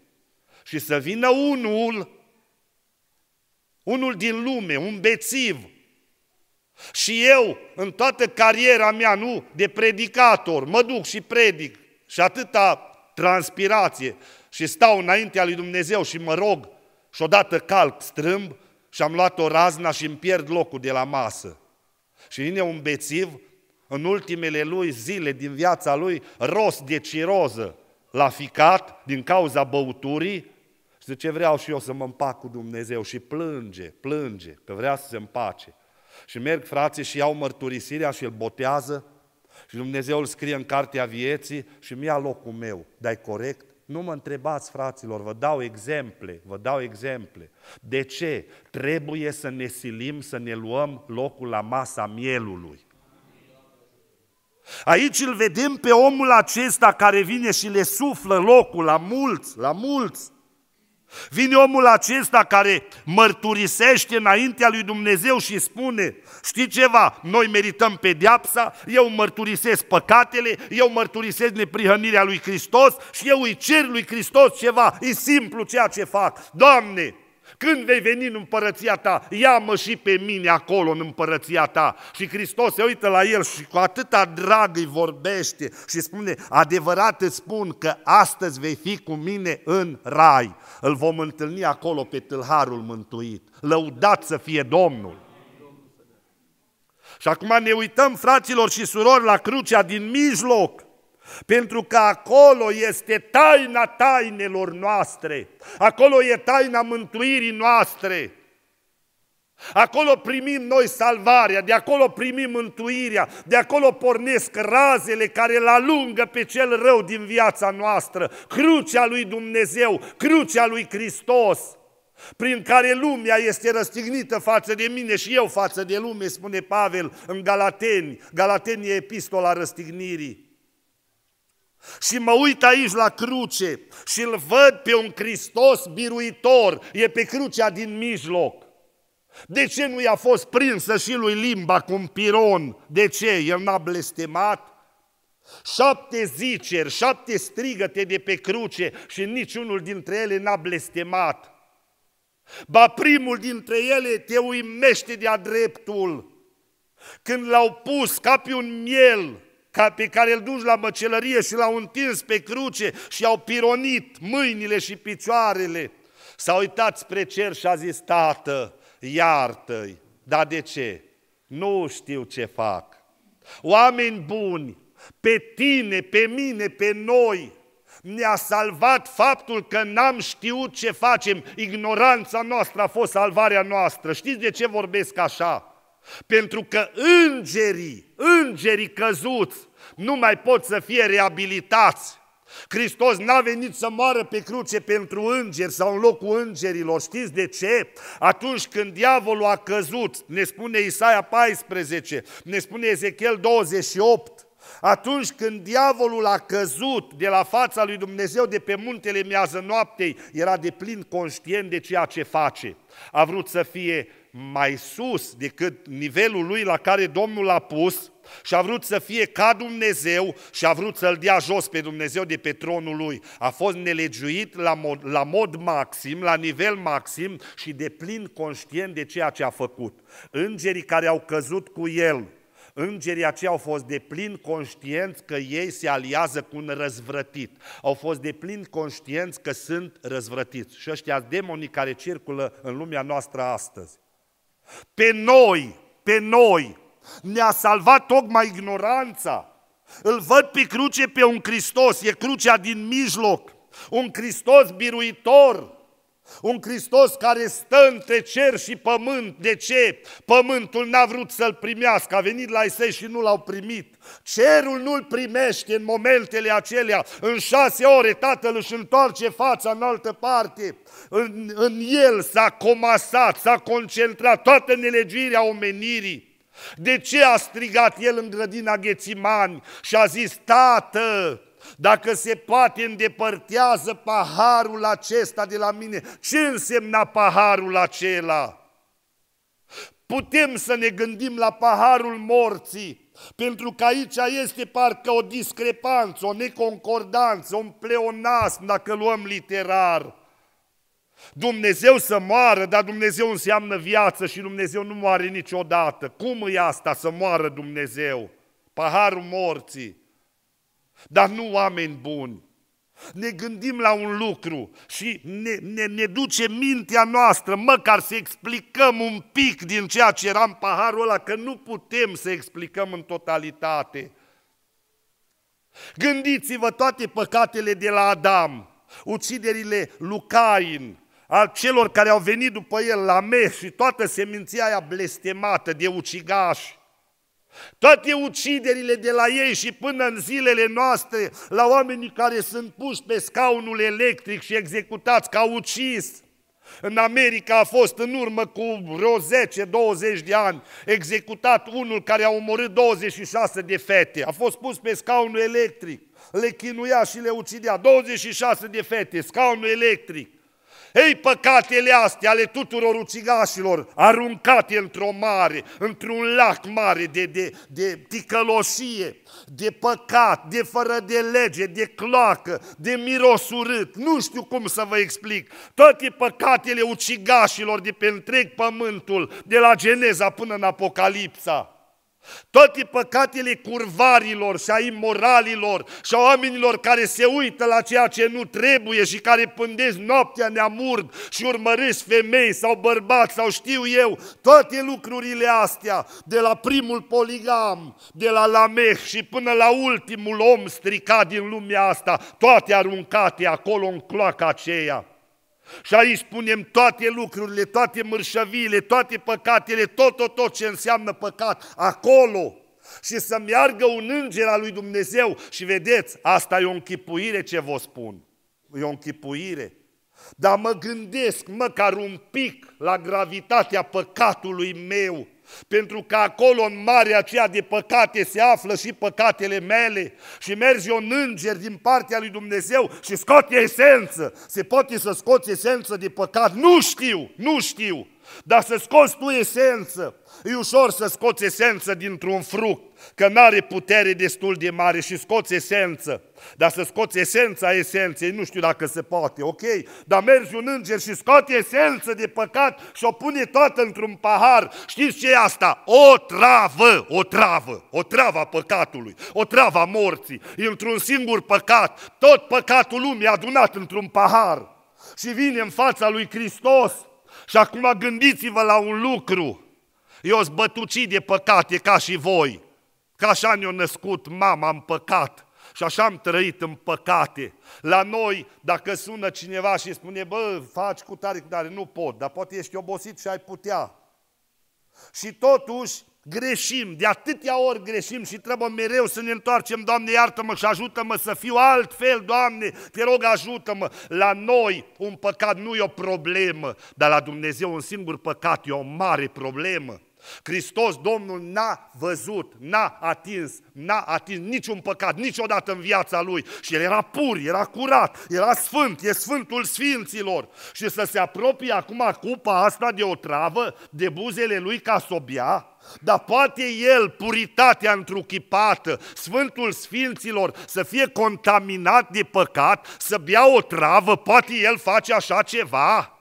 Și să vină unul unul din lume, un bețiv. Și eu, în toată cariera mea, nu, de predicator, mă duc și predic și atâta transpirație și stau înaintea lui Dumnezeu și mă rog și odată calc strâmb și am luat o razna și îmi pierd locul de la masă. Și vine un bețiv în ultimele lui zile din viața lui, ros de ciroză, l-a ficat din cauza băuturii și zice, vreau și eu să mă împac cu Dumnezeu. Și plânge, plânge, că vrea să se împace. Și merg frații și iau mărturisirea și îl botează și Dumnezeu îl scrie în cartea vieții și mi-a locul meu. Dar corect? Nu mă întrebați, fraților, vă dau exemple, vă dau exemple. De ce? Trebuie să ne silim, să ne luăm locul la masa mielului. Aici îl vedem pe omul acesta care vine și le suflă locul la mulți, la mulți. Vine omul acesta care mărturisește înaintea lui Dumnezeu și spune, știi ceva, noi merităm pediapsa, eu mărturisesc păcatele, eu mărturisesc neprihănirea lui Hristos și eu îi cer lui Hristos ceva, e simplu ceea ce fac. Doamne, când vei veni în împărăția ta, ia-mă și pe mine acolo în împărăția ta. Și Hristos se uită la el și cu atâta drag îi vorbește și spune, adevărat îți spun că astăzi vei fi cu mine în rai. Îl vom întâlni acolo pe tâlharul mântuit. Lăudat să fie Domnul! Și acum ne uităm, fraților și surori, la crucea din mijloc. Pentru că acolo este taina tainelor noastre. Acolo e taina mântuirii noastre. Acolo primim noi salvarea, de acolo primim mântuirea, de acolo pornesc razele care îl alungă pe cel rău din viața noastră, crucea lui Dumnezeu, crucea lui Hristos, prin care lumea este răstignită față de mine și eu față de lume, spune Pavel în Galateni. Galateni e epistola răstignirii. Și mă uit aici la cruce și îl văd pe un Hristos biruitor, e pe crucea din mijloc. De ce nu i-a fost prinsă și lui limba cu un piron? De ce? El n-a blestemat? Șapte ziceri, șapte strigăte de pe cruce și niciunul dintre ele n-a blestemat. Ba primul dintre ele te uimește de-a dreptul. Când l-au pus ca pe un miel, ca pe care îl duci la măcelărie și l-au întins pe cruce și au pironit mâinile și picioarele. S-a uitat spre cer și a zis, Tată, iartă-i. Dar de ce? Nu știu ce fac. Oameni buni, pe tine, pe mine, pe noi, ne-a salvat faptul că n-am știut ce facem. Ignoranța noastră a fost salvarea noastră. Știți de ce vorbesc așa? Pentru că îngerii, îngerii căzuți, nu mai pot să fie reabilitați. Hristos n-a venit să moară pe cruce pentru îngeri sau în locul îngerilor. Știți de ce? Atunci când diavolul a căzut, ne spune Isaia 14, ne spune Ezechiel 28, atunci când diavolul a căzut de la fața lui Dumnezeu de pe muntele miază noaptei, era de plin conștient de ceea ce face. A vrut să fie mai sus decât nivelul lui la care Domnul l-a pus și a vrut să fie ca Dumnezeu și a vrut să-l dea jos pe Dumnezeu de pe tronul lui. A fost nelegiuit la mod, la mod maxim, la nivel maxim și de plin conștient de ceea ce a făcut. Îngerii care au căzut cu el, Îngerii aceia au fost de plin conștienți că ei se aliază cu un răzvrătit. Au fost de plin conștienți că sunt răzvrătiți. Și ăștia demonii care circulă în lumea noastră astăzi. Pe noi, pe noi, ne-a salvat tocmai ignoranța. Îl văd pe cruce pe un Hristos, e crucea din mijloc, un Hristos biruitor, un Hristos care stă între cer și pământ. De ce? Pământul n-a vrut să-l primească, a venit la Isai și nu l-au primit. Cerul nu-l primește în momentele acelea. În șase ore tatăl își întoarce fața în altă parte. În, în el s-a comasat, s-a concentrat toată nelegiuirea omenirii. De ce a strigat el în grădina Ghețimani și a zis, Tată, dacă se poate îndepărtează paharul acesta de la mine, ce însemna paharul acela? Putem să ne gândim la paharul morții, pentru că aici este parcă o discrepanță, o neconcordanță, un pleonasm, dacă luăm literar. Dumnezeu să moară, dar Dumnezeu înseamnă viață și Dumnezeu nu moare niciodată. Cum e asta să moară Dumnezeu? Paharul morții dar nu oameni buni. Ne gândim la un lucru și ne, ne, ne duce mintea noastră, măcar să explicăm un pic din ceea ce era în paharul ăla, că nu putem să explicăm în totalitate. Gândiți-vă toate păcatele de la Adam, uciderile lui Cain, al celor care au venit după el la mes și toată seminția aia blestemată de ucigași, toate uciderile de la ei și până în zilele noastre, la oamenii care sunt puși pe scaunul electric și executați ca ucis, în America a fost în urmă cu vreo 10-20 de ani executat unul care a omorât 26 de fete. A fost pus pe scaunul electric, le chinuia și le ucidea. 26 de fete, scaunul electric. Ei, păcatele astea ale tuturor ucigașilor, aruncate într-o mare, într-un lac mare de, de, de ticăloșie, de păcat, de fără de lege, de cloacă, de miros urât, nu știu cum să vă explic, toate păcatele ucigașilor de pe întreg pământul, de la Geneza până în Apocalipsa, toate păcatele curvarilor și a imoralilor și a oamenilor care se uită la ceea ce nu trebuie și care pândesc noaptea neamurd și urmăresc femei sau bărbați sau știu eu, toate lucrurile astea, de la primul poligam, de la Lameh și până la ultimul om stricat din lumea asta, toate aruncate acolo în cloaca aceea și aici spunem toate lucrurile, toate mărșăviile, toate păcatele, tot, tot, tot ce înseamnă păcat, acolo. Și să meargă un înger al lui Dumnezeu și vedeți, asta e o închipuire ce vă spun. E o închipuire. Dar mă gândesc măcar un pic la gravitatea păcatului meu pentru că acolo în marea aceea de păcate se află și păcatele mele și merge un înger din partea lui Dumnezeu și scoate esență. Se poate să scoți esență de păcat? Nu știu, nu știu. Dar să scoți tu esență, e ușor să scoți esență dintr-un fruct, că nu are putere destul de mare și scoți esență. Dar să scoți esența esenței, nu știu dacă se poate, ok? Dar mergi un înger și scoate esență de păcat și o pune toată într-un pahar. Știți ce e asta? O travă, o travă, o travă a păcatului, o travă a morții, într-un singur păcat. Tot păcatul lumii adunat într-un pahar și vine în fața lui Hristos și acum gândiți-vă la un lucru. Eu sunt bătucit de păcat, e ca și voi. Ca așa ne-a născut mama în păcat. Și așa am trăit în păcate. La noi, dacă sună cineva și spune, bă, faci cu tare, cu tare, nu pot, dar poate ești obosit și ai putea. Și totuși, greșim, de atâtea ori greșim și trebuie mereu să ne întoarcem, Doamne, iartă-mă și ajută-mă să fiu altfel, Doamne, te rog ajută-mă. La noi un păcat nu e o problemă, dar la Dumnezeu un singur păcat e o mare problemă. Hristos, Domnul, n-a văzut, n-a atins, n-a atins niciun păcat, niciodată în viața lui. Și el era pur, era curat, era sfânt, e sfântul sfinților. Și să se apropie acum cupa asta de o travă, de buzele lui ca să o bea, dar poate el, puritatea întruchipată, Sfântul Sfinților, să fie contaminat de păcat, să bea o travă, poate el face așa ceva?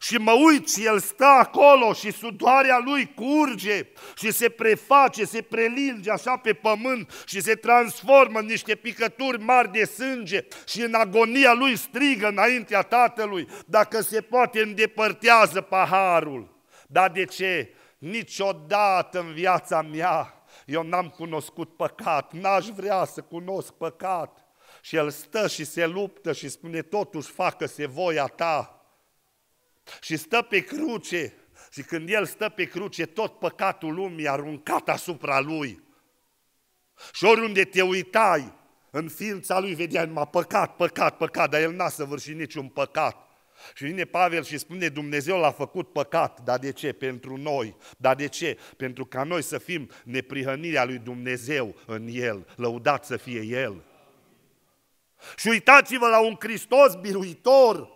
Și mă uit și el stă acolo și sudoarea lui curge și se preface, se prelinge așa pe pământ și se transformă în niște picături mari de sânge și în agonia lui strigă înaintea tatălui, dacă se poate îndepărtează paharul. Dar de ce? Niciodată în viața mea eu n-am cunoscut păcat, n-aș vrea să cunosc păcat. Și el stă și se luptă și spune, totuși facă-se voia ta și stă pe cruce și când el stă pe cruce, tot păcatul lumii aruncat asupra lui. Și oriunde te uitai, în ființa lui vedea numai păcat, păcat, păcat, dar el n-a săvârșit niciun păcat. Și vine Pavel și spune, Dumnezeu l-a făcut păcat, dar de ce? Pentru noi. Dar de ce? Pentru ca noi să fim neprihănirea lui Dumnezeu în el, lăudat să fie el. Și uitați-vă la un Hristos biruitor,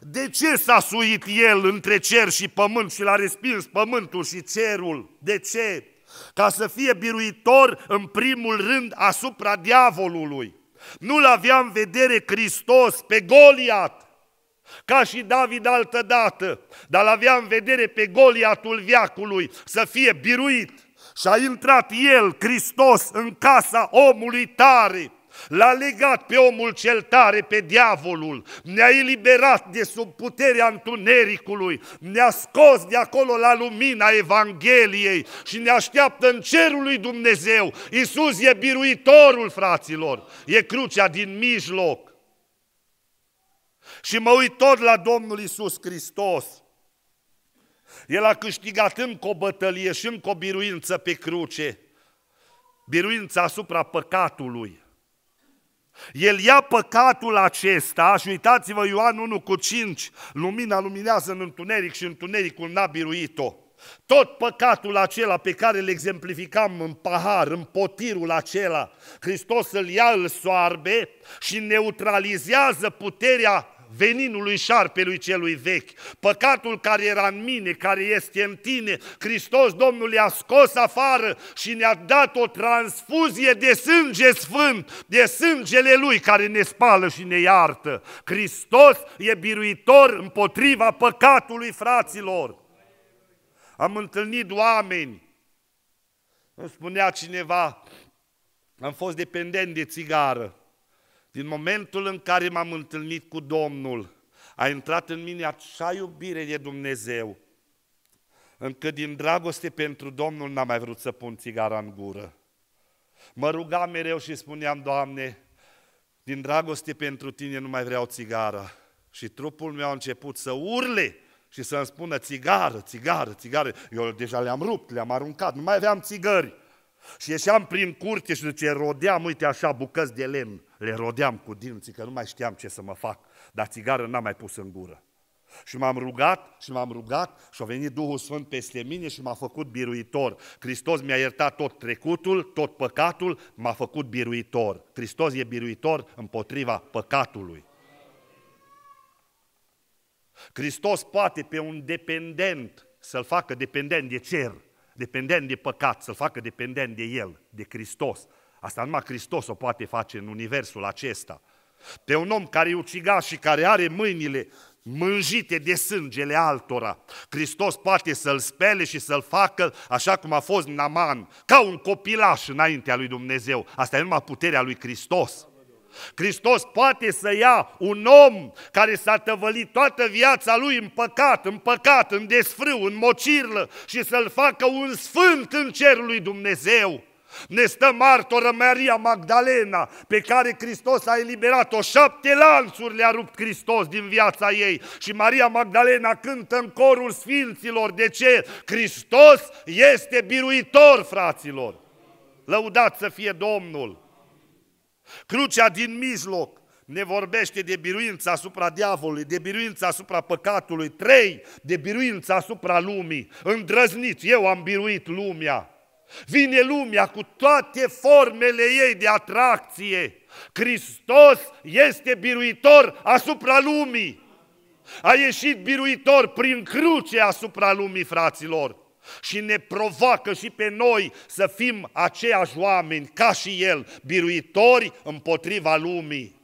de ce s-a suit el între cer și pământ și l-a respins pământul și cerul? De ce? Ca să fie biruitor în primul rând asupra diavolului. Nu-l avea în vedere Hristos pe Goliat, ca și David altădată, dar l-avea în vedere pe Goliatul viacului să fie biruit. Și a intrat el, Hristos, în casa omului tare, L-a legat pe omul cel tare, pe diavolul, ne-a eliberat de sub puterea întunericului, ne-a scos de acolo la lumina Evangheliei și ne așteaptă în cerul lui Dumnezeu. Isus e biruitorul, fraților, e crucea din mijloc. Și mă uit tot la Domnul Isus Hristos. El a câștigat încă o bătălie și încă o biruință pe cruce. Biruința asupra păcatului. El ia păcatul acesta și uitați-vă Ioan 1 cu 5, lumina luminează în întuneric și întunericul n-a biruit-o. Tot păcatul acela pe care îl exemplificam în pahar, în potirul acela, Hristos îl ia, îl soarbe și neutralizează puterea veninului șarpelui celui vechi, păcatul care era în mine, care este în tine, Hristos Domnul le-a scos afară și ne-a dat o transfuzie de sânge sfânt, de sângele Lui care ne spală și ne iartă. Hristos e biruitor împotriva păcatului fraților. Am întâlnit oameni, îmi spunea cineva, am fost dependent de țigară, din momentul în care m-am întâlnit cu Domnul, a intrat în mine acea iubire de Dumnezeu, încât din dragoste pentru Domnul n-am mai vrut să pun țigara în gură. Mă rugam mereu și spuneam, Doamne, din dragoste pentru Tine nu mai vreau țigara. Și trupul meu a început să urle și să-mi spună țigară, țigară, țigară. Eu deja le-am rupt, le-am aruncat, nu mai aveam țigări. Și ieșeam prin curte și zice, rodeam, uite așa, bucăți de lemn. Le rodeam cu dinții, că nu mai știam ce să mă fac. Dar țigară n-am mai pus în gură. Și m-am rugat și m-am rugat și a venit Duhul Sfânt peste mine și m-a făcut biruitor. Hristos mi-a iertat tot trecutul, tot păcatul, m-a făcut biruitor. Hristos e biruitor împotriva păcatului. Hristos poate pe un dependent să-l facă dependent de cer dependent de păcat, să-l facă dependent de El, de Hristos. Asta numai Hristos o poate face în universul acesta. Pe un om care e ucigaș și care are mâinile mânjite de sângele altora. Hristos poate să-l spele și să-l facă așa cum a fost Naman, ca un copilaș înaintea lui Dumnezeu. Asta e numai puterea lui Hristos. Hristos poate să ia un om care s-a tăvălit toată viața lui în păcat, în păcat, în desfrâu, în mocirlă și să-l facă un sfânt în cerul lui Dumnezeu. Ne stă martoră Maria Magdalena, pe care Hristos a eliberat-o. Șapte lanțuri le-a rupt Hristos din viața ei. Și Maria Magdalena cântă în corul sfinților. De ce? Hristos este biruitor, fraților. Lăudați să fie Domnul! Crucea din mijloc ne vorbește de biruința asupra diavolului, de biruința asupra păcatului. Trei, de biruința asupra lumii. Îndrăznit, eu am biruit lumea. Vine lumea cu toate formele ei de atracție. Hristos este biruitor asupra lumii. A ieșit biruitor prin cruce asupra lumii, fraților și ne provoacă și pe noi să fim aceiași oameni ca și El, biruitori împotriva lumii.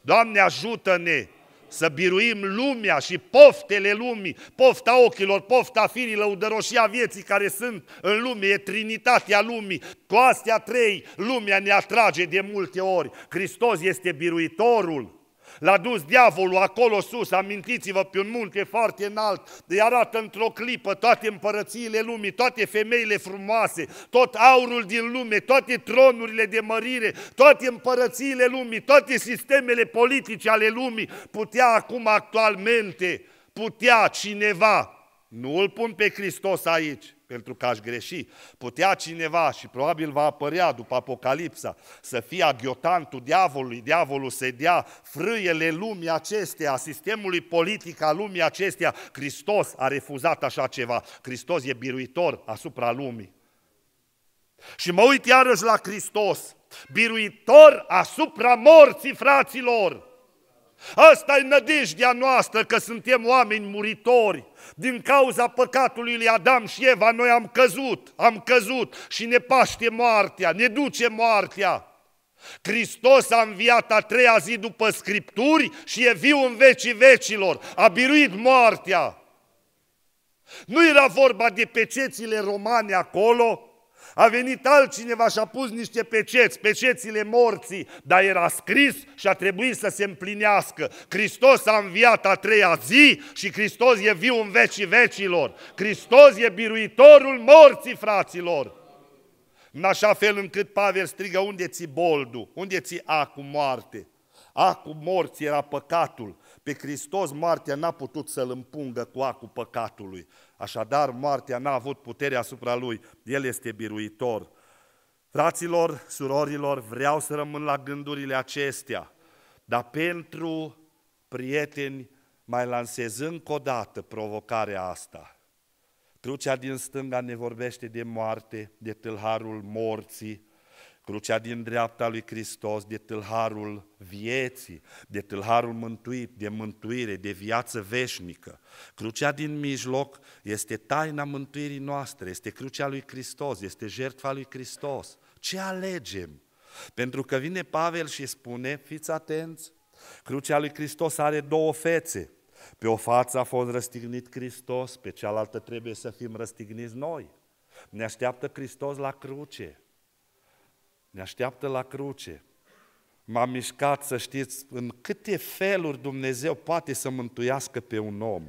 Doamne ajută-ne să biruim lumea și poftele lumii, pofta ochilor, pofta firii, lăudăroșia vieții care sunt în lume, e trinitatea lumii. Cu astea trei lumea ne atrage de multe ori. Hristos este biruitorul L-a dus diavolul acolo sus, amintiți-vă, pe un munte foarte înalt, îi arată într-o clipă toate împărățiile lumii, toate femeile frumoase, tot aurul din lume, toate tronurile de mărire, toate împărățiile lumii, toate sistemele politice ale lumii, putea acum actualmente, putea cineva nu îl pun pe Hristos aici, pentru că aș greși. Putea cineva, și probabil va apărea după Apocalipsa, să fie aghiotantul diavolului, diavolul să dea frâiele lumii acesteia, sistemului politic al lumii acesteia. Hristos a refuzat așa ceva. Hristos e biruitor asupra lumii. Și mă uit iarăși la Hristos, biruitor asupra morții fraților. Asta e nădejdea noastră că suntem oameni muritori. Din cauza păcatului lui Adam și Eva noi am căzut, am căzut și ne paște moartea, ne duce moartea. Hristos a înviat a treia zi după Scripturi și e viu în vecii vecilor, a biruit moartea. Nu era vorba de pecețile romane acolo, a venit altcineva și a pus niște peceți, pecețile morții, dar era scris și a trebuit să se împlinească. Hristos a înviat a treia zi și Hristos e viu în vecii vecilor. Hristos e biruitorul morții, fraților. În așa fel încât Pavel strigă, unde ți boldu, Unde ți a moarte? A morții era păcatul. Pe Hristos moartea n-a putut să-l împungă cu acul păcatului. Așadar, moartea n-a avut putere asupra lui. El este biruitor. Fraților, surorilor, vreau să rămân la gândurile acestea, dar pentru prieteni mai lansez încă o dată provocarea asta. Crucea din stânga ne vorbește de moarte, de tâlharul morții, Crucea din dreapta lui Hristos, de tâlharul vieții, de tâlharul mântuit, de mântuire, de viață veșnică. Crucea din mijloc este taina mântuirii noastre, este crucea lui Hristos, este jertfa lui Hristos. Ce alegem? Pentru că vine Pavel și spune, fiți atenți, crucea lui Hristos are două fețe. Pe o față a fost răstignit Hristos, pe cealaltă trebuie să fim răstigniți noi. Ne așteaptă Hristos la cruce. Ne așteaptă la cruce. M-am mișcat să știți în câte feluri Dumnezeu poate să mântuiască pe un om.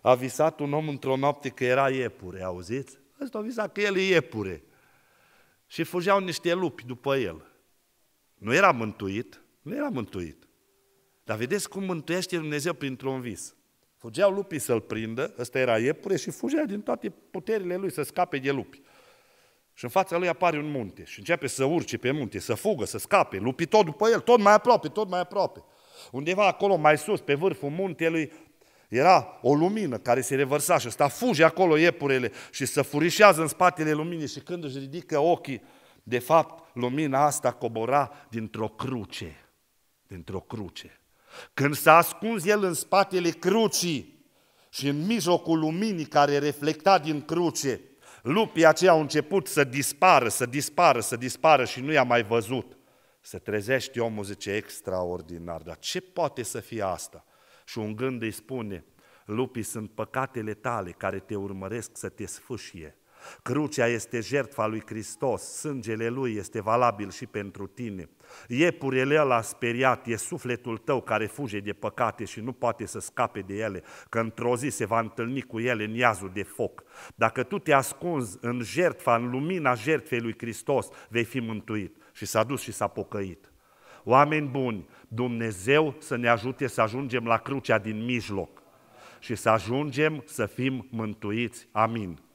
A visat un om într-o noapte că era iepure, auziți? Ăsta a visat că el e iepure. Și fugeau niște lupi după el. Nu era mântuit, nu era mântuit. Dar vedeți cum mântuiește Dumnezeu printr-un vis. Fugeau lupii să-l prindă, ăsta era iepure și fugea din toate puterile lui să scape de lupi. Și în fața lui apare un munte și începe să urce pe munte, să fugă, să scape, lupi tot după el, tot mai aproape, tot mai aproape. Undeva acolo, mai sus, pe vârful muntelui, era o lumină care se revărsa și ăsta fuge acolo iepurele și se furișează în spatele luminii și când își ridică ochii, de fapt, lumina asta cobora dintr-o cruce. Dintr-o cruce. Când s-a ascuns el în spatele crucii și în mijlocul luminii care reflecta din cruce, Lupii aceia au început să dispară, să dispară, să dispară și nu i-a mai văzut. Se trezește omul, zice, extraordinar, dar ce poate să fie asta? Și un gând îi spune, lupii sunt păcatele tale care te urmăresc să te sfâșie. Crucea este jertfa lui Hristos, sângele lui este valabil și pentru tine. Iepurele ăla speriat e sufletul tău care fuge de păcate și nu poate să scape de ele, că într-o zi se va întâlni cu ele în iazul de foc. Dacă tu te ascunzi în jertfa, în lumina jertfei lui Hristos, vei fi mântuit. Și s-a dus și s-a pocăit. Oameni buni, Dumnezeu să ne ajute să ajungem la crucea din mijloc și să ajungem să fim mântuiți. Amin.